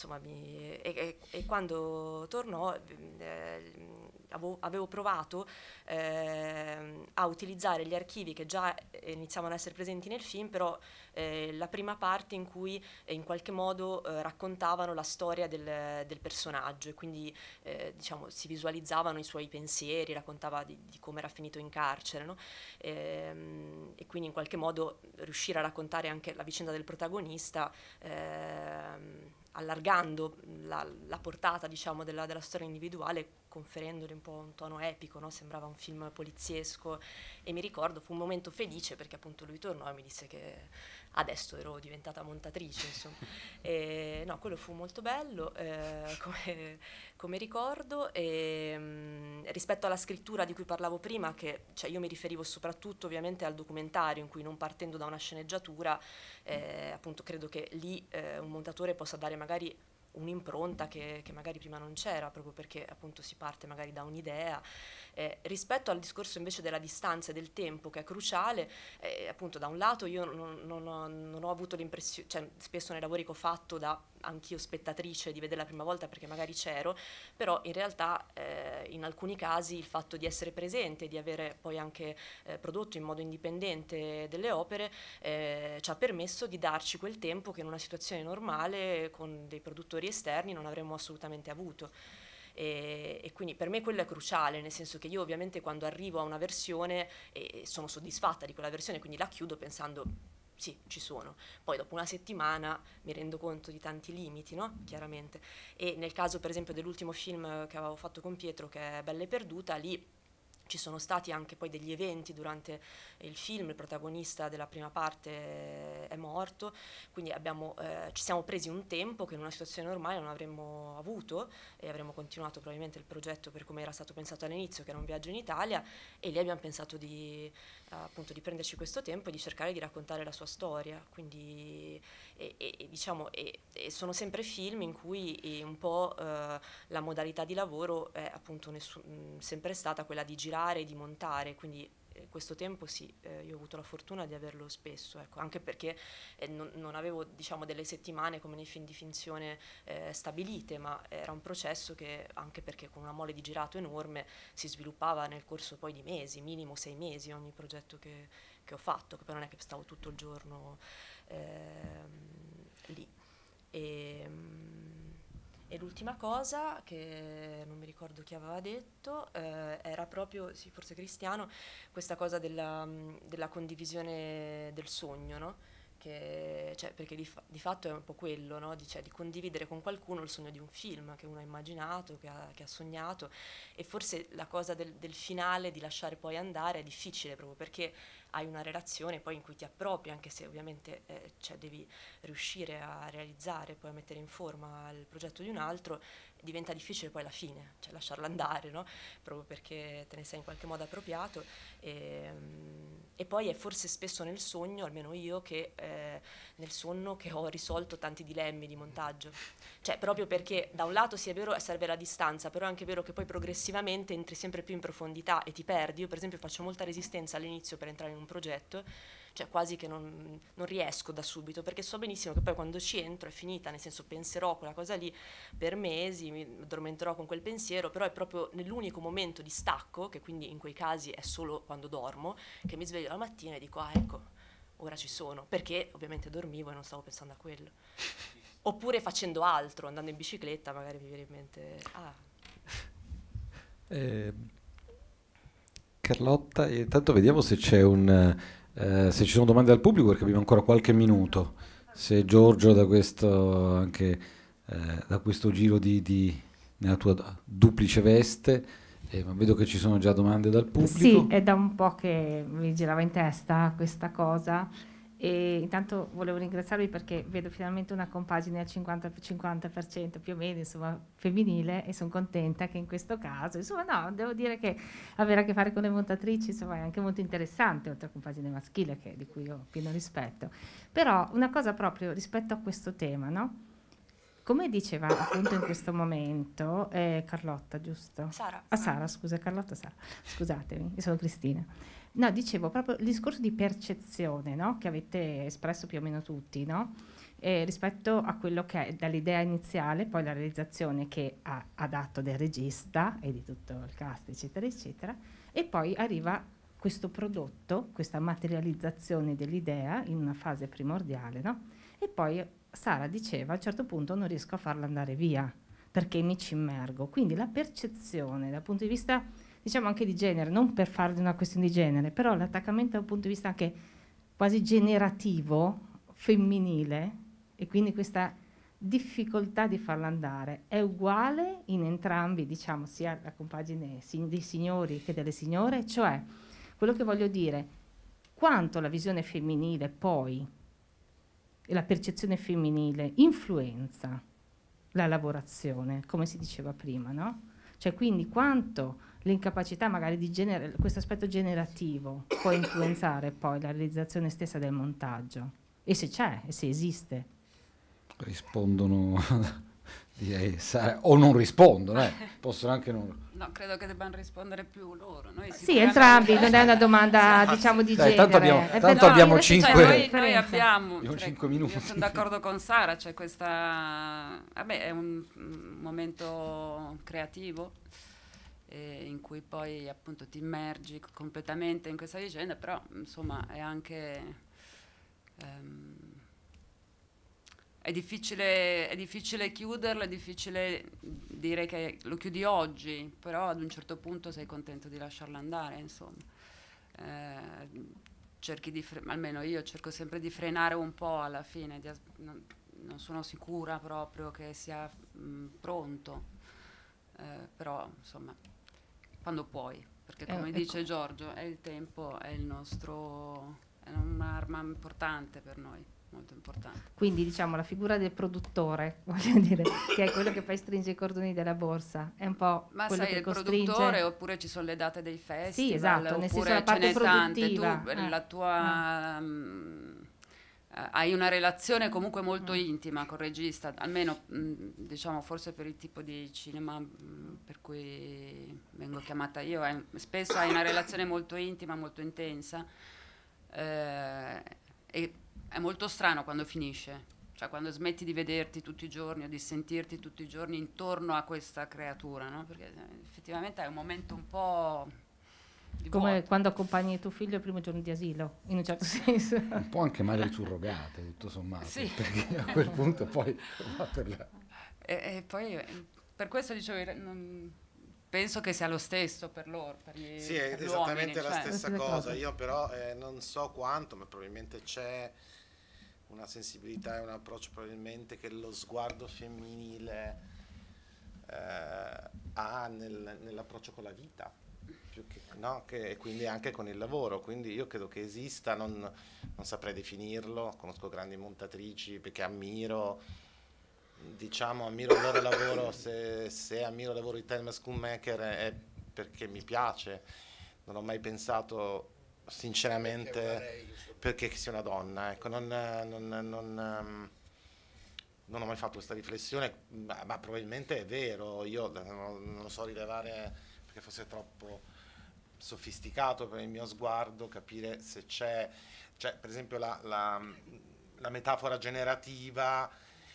insomma, mi, e, e, e, quando tornò eh, avevo, avevo, provato eh, a utilizzare gli archivi che già iniziavano ad essere presenti nel film, però eh, la prima parte in cui eh, in qualche modo eh, raccontavano la storia del, del personaggio e quindi eh, diciamo, si visualizzavano i suoi pensieri, raccontava di, di come era finito in carcere no? Ehm, e quindi in qualche modo riuscire a raccontare anche la vicenda del protagonista. Um, allargando la, la portata diciamo, della, della, storia individuale, conferendole un po' un tono epico, no? sembrava un film poliziesco e mi ricordo fu un momento felice perché appunto lui tornò e mi disse che adesso ero diventata montatrice, insomma. (laughs) e, no, quello fu molto bello eh, come, come, ricordo. E, mh, mm, rispetto alla scrittura di cui parlavo prima, che cioè, io mi riferivo soprattutto ovviamente al documentario, in cui non partendo da una sceneggiatura, eh, mm. appunto credo che lì eh, un montatore possa dare magari un'impronta che, che magari prima non c'era, proprio perché appunto si parte magari da un'idea. Eh, rispetto al discorso invece della distanza e del tempo che è cruciale, eh, appunto da un lato io non, non, ho, non ho, avuto l'impressione, cioè spesso nei lavori che ho fatto da anch'io spettatrice di vedere la prima volta perché magari c'ero, però in realtà eh, in alcuni casi il fatto di essere presente, di avere poi anche eh, prodotto in modo indipendente delle opere, eh, ci ha permesso di darci quel tempo che in una situazione normale con dei produttori esterni non avremmo assolutamente avuto. E, e, quindi per me quello è cruciale, nel senso che io ovviamente quando arrivo a una versione e sono soddisfatta di quella versione, quindi la chiudo pensando sì, ci sono. Poi dopo una settimana mi rendo conto di tanti limiti, no? Chiaramente. E nel caso per esempio dell'ultimo film che avevo fatto con Pietro, che è Belle Perduta, lì ci sono stati anche poi degli eventi durante il film, il protagonista della prima parte è morto, quindi abbiamo, eh, ci siamo presi un tempo che in una situazione normale non avremmo avuto e avremmo continuato probabilmente il progetto per come era stato pensato all'inizio, che era un viaggio in Italia, e lì abbiamo pensato di appunto di prenderci questo tempo e di cercare di raccontare la sua storia. Quindi, e, e, diciamo, e, sono sempre film in cui un po' eh, la modalità di lavoro è appunto nessun, mm, sempre stata quella di girare e di montare, quindi eh, questo tempo sì, eh, io ho avuto la fortuna di averlo spesso, ecco, anche perché eh, non, non, avevo diciamo, delle settimane come nei film di finzione eh, stabilite, ma era un processo che, anche perché con una mole di girato enorme, si sviluppava nel corso poi di mesi, minimo sei mesi ogni progetto che, che ho fatto, che poi non è che stavo tutto il giorno ehm, lì. E, ehm, e l'ultima cosa che non mi ricordo chi aveva detto eh, era proprio, sì, forse Cristiano, questa cosa della, mm, della condivisione del sogno, no? che, cioè, perché di, fa- di, fatto è un po' quello, no? di, cioè, di, condividere con qualcuno il sogno di un film che uno ha immaginato, che ha, che ha sognato e forse la cosa del, del finale, di lasciare poi andare, è difficile proprio perché hai una relazione poi in cui ti appropri, anche se ovviamente eh, cioè, devi riuscire a realizzare, poi a mettere in forma il progetto di un altro, diventa difficile poi alla fine, cioè lasciarlo andare, no? proprio perché te ne sei in qualche modo appropriato. E, ehm, e poi è forse spesso nel sogno, almeno io, che eh, nel sonno che ho risolto tanti dilemmi di montaggio. Cioè proprio perché da un lato sì è vero serve la distanza, però è anche vero che poi progressivamente entri sempre più in profondità e ti perdi. Io per esempio faccio molta resistenza all'inizio per entrare in un progetto cioè quasi che non, non, riesco da subito, perché so benissimo che poi quando ci entro è finita, nel senso penserò quella cosa lì per mesi, mi addormenterò con quel pensiero, però è proprio nell'unico momento di stacco, che quindi in quei casi è solo quando dormo, che mi sveglio la mattina e dico, ah ecco, ora ci sono, perché ovviamente dormivo e non stavo pensando a quello. Oppure facendo altro, andando in bicicletta, magari mi viene in mente... Ah. Eh, Carlotta, intanto vediamo se c'è un eh, se ci sono domande dal pubblico perché abbiamo ancora qualche minuto, se Giorgio da questo, anche, eh, da questo giro di, di, nella tua duplice veste, eh, vedo che ci sono già domande dal pubblico. Sì, è da un po' che mi girava in testa questa cosa. E intanto volevo ringraziarvi perché vedo finalmente una compagine al 50%, 50% più o meno insomma, femminile e sono contenta che in questo caso, insomma no, devo dire che avere a che fare con le montatrici insomma, è anche molto interessante, oltre a compagine maschile che, di cui ho pieno rispetto. Però una cosa proprio rispetto a questo tema, no? Come diceva appunto in questo momento eh, Carlotta, giusto? Sara. Ah, Sara, scusa, Carlotta, Sara. Scusatemi, io sono Cristina. No, dicevo proprio il discorso di percezione no? che avete espresso più o meno tutti, no? eh, rispetto a quello che è dall'idea iniziale, poi la realizzazione che ha, ha, dato del regista e di tutto il cast, eccetera, eccetera, e poi arriva questo prodotto, questa materializzazione dell'idea in una fase primordiale, no? E poi Sara diceva a un certo punto non riesco a farla andare via perché mi ci immergo. Quindi la percezione dal punto di vista diciamo anche di genere, non per fare una questione di genere, però l'attaccamento da un punto di vista anche quasi generativo, femminile, e quindi questa difficoltà di farla andare è uguale in entrambi, diciamo, sia la compagine dei signori che delle signore, cioè quello che voglio dire, quanto la visione femminile poi e la percezione femminile influenza la lavorazione, come si diceva prima, no? Cioè quindi quanto l'incapacità magari di genere, questo aspetto generativo può influenzare poi la realizzazione stessa del montaggio e se c'è e se esiste. Rispondono (laughs) direi, o non rispondono, eh. (laughs) possono anche non... No, credo che debbano rispondere più loro. Noi sì, entrambi, non è una (laughs) domanda sì, diciamo di dai, genere. Tanto abbiamo, eh, tanto no, abbiamo cinque... Cioè, noi, noi abbiamo, abbiamo cioè, cinque minuti. Io sono d'accordo con Sara, c'è cioè questa... Vabbè, è un momento creativo eh, in cui poi appunto ti immergi completamente in questa vicenda, però insomma è anche... Ehm, è, difficile, è difficile chiuderlo, è difficile dire che lo chiudi oggi, però ad un certo punto sei contento di lasciarlo andare, insomma. Eh, cerchi di, almeno io cerco sempre di frenare un po' alla fine, di, non, non, sono sicura proprio che sia mh, pronto, eh, però insomma quando puoi, perché eh, come eh, dice ecco. Giorgio, è il tempo, è il nostro, è un'arma importante per noi. Molto importante. Quindi diciamo la figura del produttore, (laughs) voglio dire, che è quello che poi stringe i cordoni della borsa, è un po' Ma quello sai, che il costringe... produttore oppure ci sono le date dei festival, sì, esatto, oppure nel senso la parte tante, tu, eh. la tua eh. mm. Eh, hai una relazione comunque molto mm. intima con il regista, almeno mh, mm, diciamo forse per il tipo di cinema mh, mm, per cui vengo chiamata io, eh, spesso hai una relazione molto intima, molto intensa eh, e è molto strano quando finisce, cioè quando smetti di vederti tutti i giorni o di sentirti tutti i giorni intorno a questa creatura, no? perché eh, effettivamente è un momento un po' come quando accompagni tuo figlio il primo giorno di asilo, in un certo (laughs) senso. Un po' anche madri surrogate, tutto sommato, sì. perché a quel punto poi va per là. E, e poi per questo dicevo, non, penso che sia lo stesso per loro. Per gli, sì, è esattamente la cioè. stessa cosa. Io però eh, non so quanto, ma probabilmente c'è una sensibilità e un approccio probabilmente che lo sguardo femminile eh, ha nel, nell'approccio con la vita no? che, e quindi anche con il lavoro, quindi io credo che esista, non, non saprei definirlo, conosco grandi montatrici perché ammiro, diciamo ammiro il loro lavoro, se, se ammiro il lavoro di Telma Schoonmaker è perché mi piace, non ho mai pensato sinceramente perché sia una donna, ecco, non, non, non, non, ho mai fatto questa riflessione, ma, ma probabilmente è vero, io non lo so rilevare perché fosse troppo sofisticato per il mio sguardo capire se c'è, cioè, per esempio la, la, la metafora generativa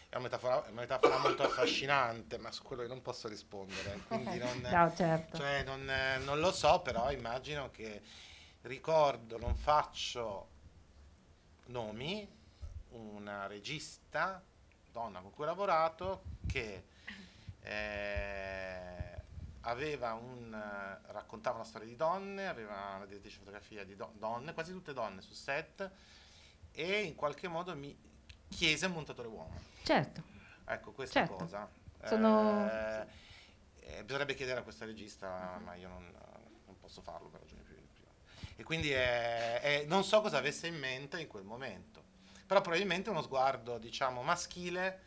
è una, metafora, è una metafora, molto affascinante, ma su quello io non posso rispondere. Quindi non, (laughs) no, certo. cioè non, non, lo so, però immagino che ricordo, non faccio nomi, una regista, donna con cui ho lavorato, che eh, aveva un, eh, raccontava una storia di donne, aveva una direttrice fotografia di do, donne, quasi tutte donne su set e in qualche modo mi chiese un montatore uomo. Certo. Ecco, questa certo. cosa. Sono... Eh, eh, bisognerebbe chiedere a questa regista, uh-huh. ma io non, non, posso farlo per ragioni più. più. E quindi è, è, non so cosa avesse in mente in quel momento, però probabilmente uno sguardo, diciamo, maschile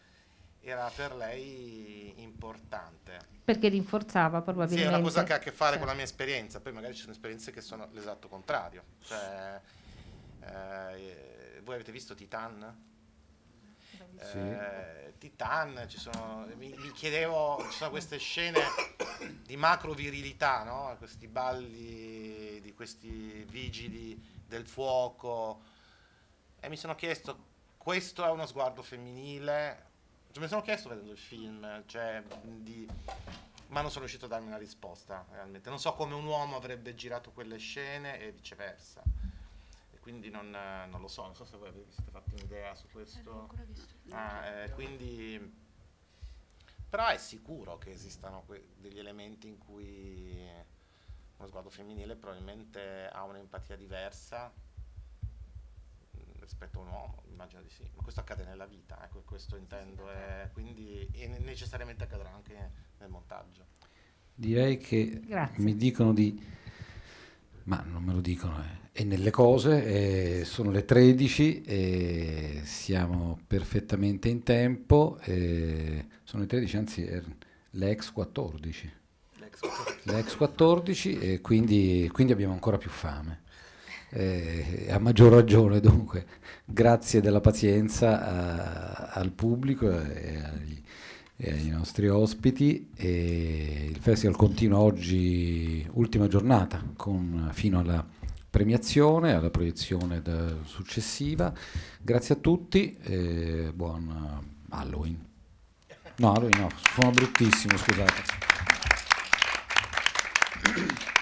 era per lei importante. Perché rinforzava probabilmente. Sì, è una cosa che ha a che fare cioè. con la mia esperienza, poi magari ci sono esperienze che sono l'esatto contrario. Cioè, eh, voi avete visto Titan? Sì. Eh, Titan, ci sono, mi, mi, chiedevo, ci sono queste scene di macro virilità, no? questi balli di questi vigili del fuoco e mi sono chiesto, questo è uno sguardo femminile mi sono chiesto vedendo il film, cioè, di... ma non sono riuscito a darmi una risposta, realmente. Non so come un uomo avrebbe girato quelle scene e viceversa. E quindi non, non lo so, non so se voi vi siete fatti un'idea su questo. Eh, ah, eh, quindi... Però è sicuro che esistano que- degli elementi in cui uno sguardo femminile probabilmente ha un'empatia diversa rispetto a un uomo, immagino di sì, ma questo accade nella vita, ecco, questo intendo, eh, quindi e necessariamente accadrà anche nel montaggio. Direi che Grazie. mi dicono di, ma non me lo dicono, eh. è nelle cose, eh, sono le 13, eh, siamo perfettamente in tempo, eh, sono le 13, anzi er, le ex 14. L'ex 14, l'ex 14 e quindi, quindi abbiamo ancora più fame. Eh, a maggior ragione dunque, grazie della pazienza a, eh, al pubblico e agli, e ai nostri ospiti. E il festival continua oggi, ultima giornata, con, fino alla premiazione, alla proiezione da, successiva. Grazie a tutti e buon Halloween. No, Halloween no, suona bruttissimo, scusate.